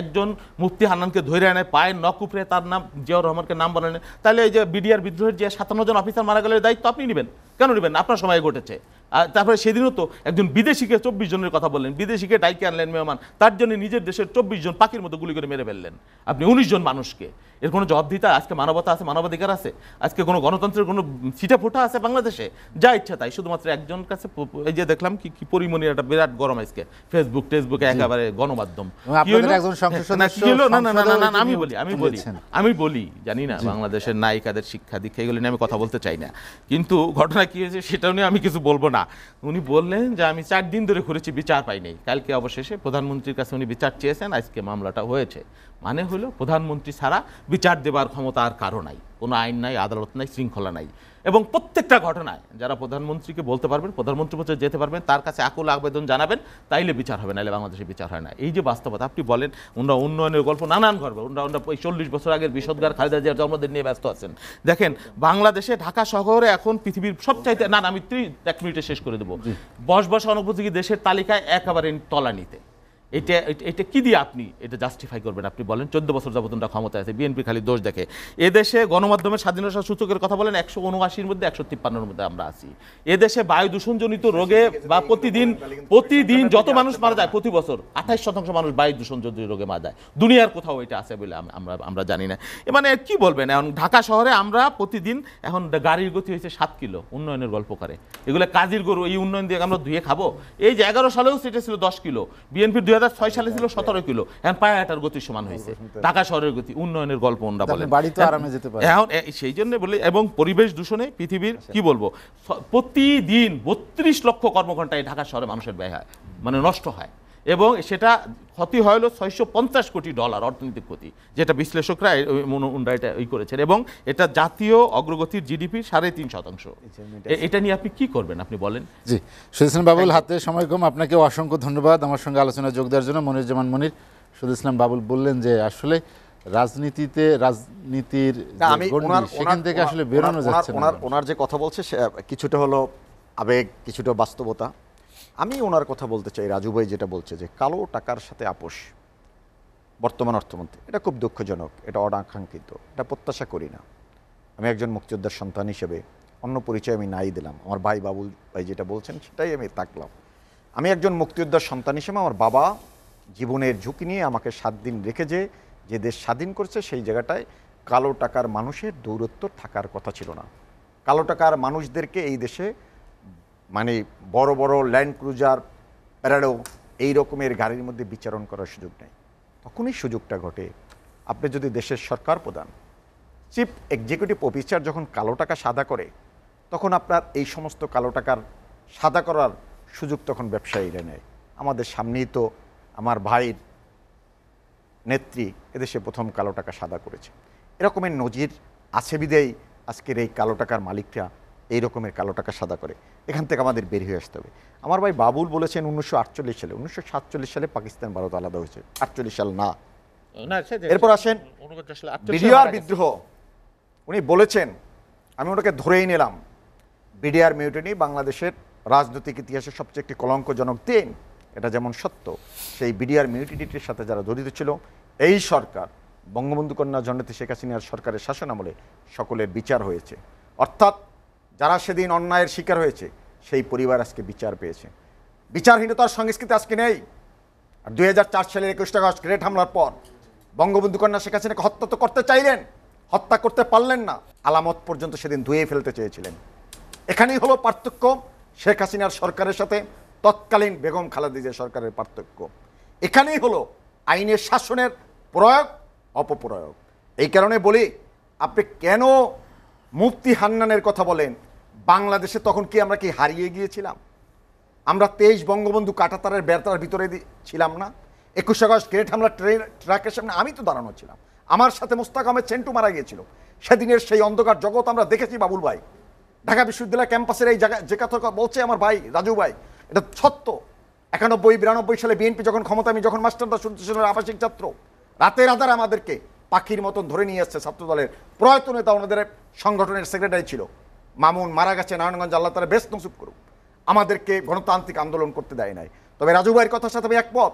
একজন মুফতি হান্নানকে ধরে আনে পায়ে নকুপড়ে তার নাম জিয়াউর রহমানকে নাম বলেন তাহলে এই যে বিডিআর বিদ্রোহের যে সাতান্ন জন অফিসার মারা গেলে দায়িত্ব আপনি নেবেন কেন নেবেন আপনার সময় ঘটেছে তারপরে সেদিনও তো একজন বিদেশিকে চব্বিশ জনের কথা বললেন বিদেশিকে ডাইকে আনলেন মেহমান তার জন্য নিজের দেশের চব্বিশ জন পাখির মতো গুলি করে মেরে ফেললেন আপনি উনিশ জন মানুষকে এর কোনো জবাবদিহিতা আজকে মানবতা আছে মানবাধিকার আছে আজকে কোনো গণতন্ত্রের কোনো ছিটা ফোটা আছে বাংলাদেশে যা ইচ্ছা তাই শুধুমাত্র একজন কাছে এই যে দেখলাম কি পরিমণি একটা বিরাট গরম আজকে ফেসবুক টেসবুকে একেবারে গণমাধ্যম আমি বলি আমি বলি আমি বলি জানি না বাংলাদেশের নায়িকাদের শিক্ষা দীক্ষা এগুলো নিয়ে আমি কথা বলতে চাই না কিন্তু ঘটনা কি হয়েছে সেটাও নিয়ে আমি কিছু বলবো না উনি বললেন যে আমি চার দিন ধরে ঘুরেছি বিচার পাইনি কালকে অবশেষে প্রধানমন্ত্রীর কাছে উনি বিচার চেয়েছেন আজকে মামলাটা হয়েছে মানে হলো প্রধানমন্ত্রী ছাড়া বিচার দেবার ক্ষমতা আর কারো নাই কোনো আইন নাই আদালত নাই শৃঙ্খলা নাই এবং প্রত্যেকটা ঘটনায় যারা প্রধানমন্ত্রীকে বলতে পারবেন প্রধানমন্ত্রী পর্যায়ে যেতে পারবেন তার কাছে আকুল আবেদন জানাবেন তাইলে বিচার হবে নাহলে বাংলাদেশে বিচার হয় না এই যে বাস্তবতা আপনি বলেন ওনারা উন্নয়নের গল্প নানান ঘরবে ওনারা ওনারা ওই চল্লিশ বছর আগের বিষদগার খালেদা জিয়ার জন্মদিন নিয়ে ব্যস্ত আছেন দেখেন বাংলাদেশে ঢাকা শহরে এখন পৃথিবীর সবচাইতে না আমি ত্রিশ এক মিনিটে শেষ করে দেবো বস বস অনুপযোগী দেশের তালিকায় একেবারে তলানিতে এটা এটা কী দিয়ে আপনি এটা জাস্টিফাই করবেন আপনি বলেন চোদ্দ বছর যাবত তোমরা ক্ষমতায় আছে বিএনপি খালি দোষ দেখে এদেশে গণমাধ্যমের স্বাধীনতা সূচকের কথা বলেন একশো উনআশির মধ্যে একশো তিপ্পান্নর মধ্যে আমরা আছি এদেশে বায়ু দূষণজনিত রোগে বা প্রতিদিন প্রতিদিন যত মানুষ মারা যায় প্রতি বছর আঠাইশ শতাংশ মানুষ বায়ু দূষণজনিত রোগে মারা যায় দুনিয়ার কোথাও এটা আছে বলে আমরা আমরা জানি না এ মানে কি বলবেন এখন ঢাকা শহরে আমরা প্রতিদিন এখন গাড়ির গতি হয়েছে সাত কিলো উন্নয়নের গল্প করে এগুলো কাজের গরু এই উন্নয়ন দিয়ে আমরা ধুয়ে খাবো এই যে এগারো সালেও সেটা ছিল দশ কিলো বিএনপির দুই 2006 সালে ছিল সতেরো কিলো এখন পায়ে হাঁটার গতি সমান হয়েছে ঢাকা শহরের গতি উন্নয়নের গল্প ওনরা বলেন বাড়িতে আরামে যেতে পারে এখন সেই জন্য বলি এবং পরিবেশ দূষণে পৃথিবীর আচ্ছা। কি বলবো প্রতিদিন বত্রিশ লক্ষ কর্মঘণ্টায় ঢাকা শহরে মানুষের ব্যয় হয় মানে নষ্ট হয় এবং সেটা ক্ষতি হল ছয়শো পঞ্চাশ কোটি ডলার অর্থনৈতিক ক্ষতি যেটা বিশ্লেষকরা এটা ই করেছেন এবং এটা জাতীয় অগ্রগতির জিডিপির সাড়ে তিন শতাংশ এটা নিয়ে আপনি কি করবেন আপনি বলেন জি সুদিসলাম বাবুল হাতে সময় কম আপনাকে অসংখ্য ধন্যবাদ আমার সঙ্গে আলোচনা যোগ দেওয়ার জন্য জামান মনির সুদ ইসলাম বাবুল বললেন যে আসলে রাজনীতিতে রাজনীতির সেখান থেকে আসলে বেরোনো যাচ্ছে ওনার ওনার যে কথা বলছে কিছুটা হলো আবেগ কিছুটা বাস্তবতা আমি ওনার কথা বলতে চাই রাজু ভাই যেটা বলছে যে কালো টাকার সাথে আপোষ বর্তমান অর্থমন্ত্রী এটা খুব দুঃখজনক এটা অনাকাঙ্ক্ষিত এটা প্রত্যাশা করি না আমি একজন মুক্তিযোদ্ধার সন্তান হিসেবে অন্য পরিচয় আমি নাই দিলাম আমার ভাই বাবুল ভাই যেটা বলছেন সেটাই আমি তাকলাম আমি একজন মুক্তিযোদ্ধার সন্তান হিসেবে আমার বাবা জীবনের ঝুঁকি নিয়ে আমাকে সাত দিন রেখে যে যে দেশ স্বাধীন করছে সেই জায়গাটায় কালো টাকার মানুষের দৌরত্ব থাকার কথা ছিল না কালো টাকার মানুষদেরকে এই দেশে মানে বড় বড় ল্যান্ড ক্রুজার প্যারাডো এই রকমের গাড়ির মধ্যে বিচারণ করার সুযোগ নেই তখনই সুযোগটা ঘটে আপনি যদি দেশের সরকার প্রধান চিফ এক্সিকিউটিভ অফিসার যখন কালো টাকা সাদা করে তখন আপনার এই সমস্ত কালো টাকার সাদা করার সুযোগ তখন ব্যবসায়ীরা নেয় আমাদের সামনেই তো আমার ভাইয়ের নেত্রী এদেশে প্রথম কালো টাকা সাদা করেছে এরকমের নজির আছে বিদেই আজকের এই কালো টাকার মালিকরা এই রকমের কালো টাকা সাদা করে এখান থেকে আমাদের বের হয়ে আসতে হবে আমার ভাই বাবুল বলেছেন উনিশশো সালে উনিশশো সালে পাকিস্তান ভারত আলাদা হয়েছে আটচল্লিশ সাল না এরপর আসেন বিডিআর বিদ্রোহ উনি বলেছেন আমি ওটাকে ধরেই নিলাম বিডিআর মিউটেনি বাংলাদেশের রাজনৈতিক ইতিহাসে সবচেয়ে একটি কলঙ্কজনক দিন এটা যেমন সত্য সেই বিডিআর মিউটিনিটির সাথে যারা জড়িত ছিল এই সরকার বঙ্গবন্ধু কন্যা জননেত্রী শেখ হাসিনার সরকারের শাসন আমলে সকলের বিচার হয়েছে অর্থাৎ যারা সেদিন অন্যায়ের শিকার হয়েছে সেই পরিবার আজকে বিচার পেয়েছে বিচারহীনতার সংস্কৃতি আজকে নেই আর দুই সালের একুশটা আগস্ট গ্রেট হামলার পর বঙ্গবন্ধু কন্যা শেখ হাসিনাকে হত্যা তো করতে চাইলেন হত্যা করতে পারলেন না আলামত পর্যন্ত সেদিন ধুয়ে ফেলতে চেয়েছিলেন এখানেই হলো পার্থক্য শেখ হাসিনার সরকারের সাথে তৎকালীন বেগম খালাদিজের সরকারের পার্থক্য এখানেই হলো আইনের শাসনের প্রয়োগ অপপ্রয়োগ এই কারণে বলি আপনি কেন মুফতি হান্নানের কথা বলেন বাংলাদেশে তখন কি আমরা কি হারিয়ে গিয়েছিলাম আমরা তেইশ বঙ্গবন্ধু কাটাতারের বেড়তার ভিতরে ছিলাম না একুশে আগস্ট গ্রেট হামলা ট্রেন ট্রাকের সামনে আমি তো দাঁড়ানো ছিলাম আমার সাথে মোস্তাক আহমেদ চেন্টু মারা গিয়েছিল সেদিনের সেই অন্ধকার জগৎ আমরা দেখেছি বাবুল ভাই ঢাকা বিশ্ববিদ্যালয় ক্যাম্পাসের এই জায়গা যে কথা বলছে আমার ভাই রাজু ভাই এটা সত্য একানব্বই বিরানব্বই সালে বিএনপি যখন ক্ষমতা আমি যখন মাস্টারদা সূর্যসেনের আবাসিক ছাত্র রাতের আধার আমাদেরকে পাখির মতন ধরে নিয়ে আসছে ছাত্রদলের প্রয়াত নেতা ওনাদের সংগঠনের সেক্রেটারি ছিল মামুন মারা গেছে নারায়ণগঞ্জ আল্লাহ তারা বেশ নসুব করুক আমাদেরকে গণতান্ত্রিক আন্দোলন করতে দেয় নাই তবে রাজু ভাইয়ের কথার সাথে আমি একমত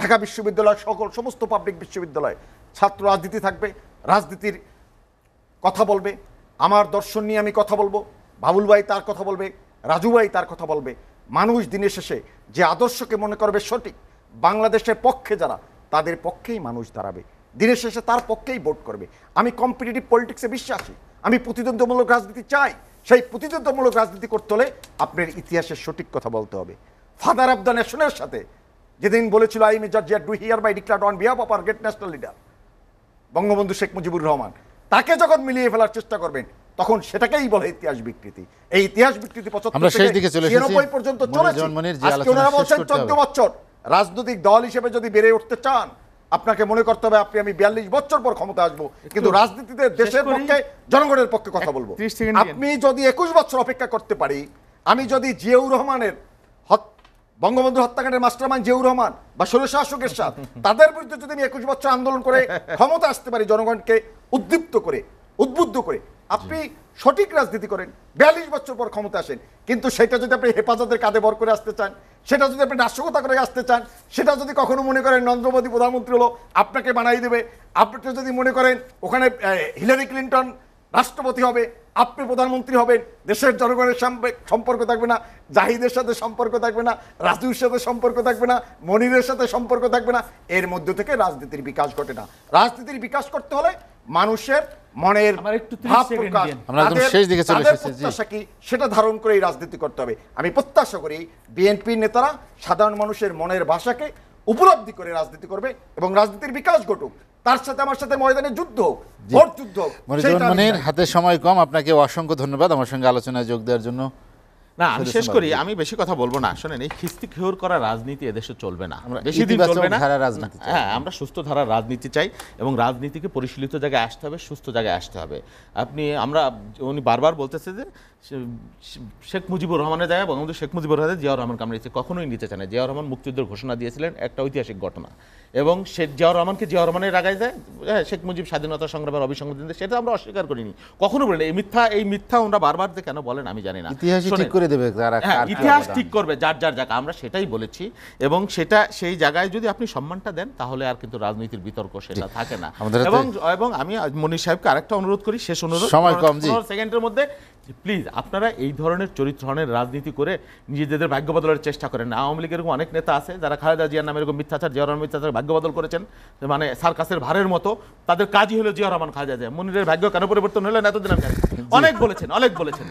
ঢাকা বিশ্ববিদ্যালয় সকল সমস্ত পাবলিক বিশ্ববিদ্যালয় ছাত্র রাজনীতি থাকবে রাজনীতির কথা বলবে আমার দর্শন নিয়ে আমি কথা বলবো বাবুল ভাই তার কথা বলবে রাজু ভাই তার কথা বলবে মানুষ দিনের শেষে যে আদর্শকে মনে করবে সঠিক বাংলাদেশের পক্ষে যারা তাদের পক্ষেই মানুষ দাঁড়াবে দিনের শেষে তার পক্ষেই ভোট করবে আমি কম্পিটিটিভ পলিটিক্সে বিশ্বাসী আমি প্রতিদ্বন্দ্বমূলক রাজনীতি চাই সেই প্রতিযোগিতামূলক রাজনীতি করতে হলে আপনার ইতিহাসের সঠিক কথা বলতে হবে ফাদার অব দ্য ন্যাশনের সাথে যেদিন বলেছিল I major Zia do hereby declare on behalf of our great national leader Bangabandhu Sheikh Mujibur Rahman তাকে যখন মিলিয়ে ফেলার চেষ্টা করবেন তখন সেটাকেই বলে ইতিহাস বিকৃতি এই ইতিহাস বিকৃতি আমরা পর্যন্ত চলেছে চোদ্দ বছর রাজনৈতিক দল হিসেবে যদি বেড়ে উঠতে চান আপনাকে মনে করতে হবে আপনি আমি বিয়াল্লিশ বছর পর ক্ষমতা আসবো কিন্তু রাজনীতিতে দেশের পক্ষে জনগণের পক্ষে কথা বলবো আপনি যদি একুশ বছর অপেক্ষা করতে পারি আমি যদি জিয়াউর রহমানের বঙ্গবন্ধু হত্যাকাণ্ডের মাস্টারমান জিয়াউর রহমান বা ষোলো শাসকের সাথ তাদের বিরুদ্ধে যদি আমি একুশ বছর আন্দোলন করে ক্ষমতা আসতে পারি জনগণকে উদ্দীপ্ত করে উদ্বুদ্ধ করে আপনি সঠিক রাজনীতি করেন বিয়াল্লিশ বছর পর ক্ষমতা আসেন কিন্তু সেটা যদি আপনি হেফাজতের কাঁধে বর করে আসতে চান সেটা যদি আপনি নাশকতা করে আসতে চান সেটা যদি কখনো মনে করেন নরেন্দ্র মোদী প্রধানমন্ত্রী হলো আপনাকে বানাই দেবে আপনি যদি মনে করেন ওখানে হিলারি ক্লিন্টন রাষ্ট্রপতি হবে আপনি প্রধানমন্ত্রী হবেন দেশের জনগণের সম্পর্ক থাকবে না জাহিদের সাথে সম্পর্ক থাকবে না রাজুর সাথে সম্পর্ক থাকবে না মনিরের সাথে সম্পর্ক থাকবে না এর মধ্যে থেকে রাজনীতির বিকাশ ঘটে না রাজনীতির বিকাশ করতে হলে মানুষের মনের ভাব প্রকাশ সেটা ধারণ করেই রাজনীতি করতে হবে আমি প্রত্যাশা করি বিএনপির নেতারা সাধারণ মানুষের মনের ভাষাকে উপলব্ধি করে রাজনীতি করবে এবং রাজনীতির বিকাশ ঘটুক তার সাথে আমার সাথে ময়দানে যুদ্ধ হোক যুদ্ধ হোক হাতে সময় কম আপনাকে অসংখ্য ধন্যবাদ আমার সঙ্গে আলোচনায় যোগ দেওয়ার জন্য না আমি শেষ করি আমি বেশি কথা বলবো না শোনেন এই খিস্তি খেউর করা রাজনীতি এদেশে চলবে না আমরা হ্যাঁ, সুস্থ রাজনীতি চাই এবং রাজনীতিকে পরিশীলিত জায়গায় আসতে হবে সুস্থ জায়গায় আসতে হবে আপনি আমরা উনি বারবার বলতেছে যে শেখ মুজিবুর রহমানের জায়গায় বঙ্গবন্ধু শেখ মুজিবুর রহমান জিয়াউর রহমান কামড়িয়েছে কখনোই নিতে চায় না জিয়াউর রহমান মুক্তিযুদ্ধের ঘোষণা দিয়েছিলেন একটা ঐতিহাসিক ঘটনা এবং শেখ জিয়াউর রহমানকে জিয়াউর রহমানের রাগায় যায় হ্যাঁ শেখ মুজিব স্বাধীনতা সংগ্রামের অবিসংবাদ সেটা আমরা অস্বীকার করিনি কখনো বলেন এই মিথ্যা এই মিথ্যা ওনারা বারবার যে কেন বলেন আমি জানি না ইতিহাস করে দেবে যারা হ্যাঁ, ইতিহাস ঠিক করবে যার যার জায়গা আমরা সেটাই বলেছি এবং সেটা সেই জায়গায় যদি আপনি সম্মানটা দেন তাহলে আর কিন্তু রাজনীতির বিতর্ক সেটা থাকে না এবং এবং আমি মনির সাহেবকে আরেকটা অনুরোধ করি শেষ অনুরোধ সময় কম সেকেন্ডের মধ্যে প্লিজ আপনারা এই ধরনের চরিত্র ধরনের রাজনীতি করে নিজেদের ভাগ্য বদলের চেষ্টা করেন আওয়ামী লীগের এরকম অনেক নেতা আছে যারা খালেদা জিয়ার নামে এরকম মিথ্যাচার জিয়ার রহমান মিথ্যাচার ভাগ্য বদল করেছেন মানে সার্কাসের ভারের মতো তাদের কাজই হলো জিয়া রহমান খালেদা জিয়া মনিরের ভাগ্য কেন পরিবর্তন হলেন এতদিন আমি অনেক বলেছেন অনেক বলেছেন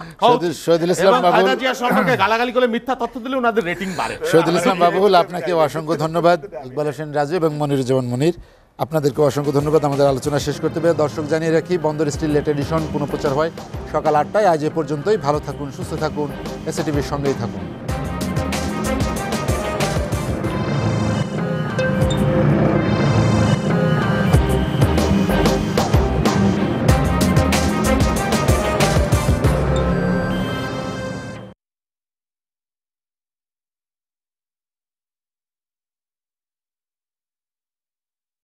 খালেদা জিয়া সরকারকে গালাগালি করে মিথ্যা তথ্য দিলে ওনাদের রেটিং বাড়ে শহীদুল ইসলাম বাবুল আপনাকে অসংখ্য ধন্যবাদ ইকবাল হোসেন রাজু এবং মনির জীবন মনির আপনাদেরকে অসংখ্য ধন্যবাদ আমাদের আলোচনা শেষ করতে পেরে দর্শক জানিয়ে রাখি বন্দর স্টিল লেট এডিশন পুনঃপ্রচার হয় সকাল আটটায় আজ এ পর্যন্তই ভালো থাকুন সুস্থ থাকুন এসএটিভির সঙ্গেই থাকুন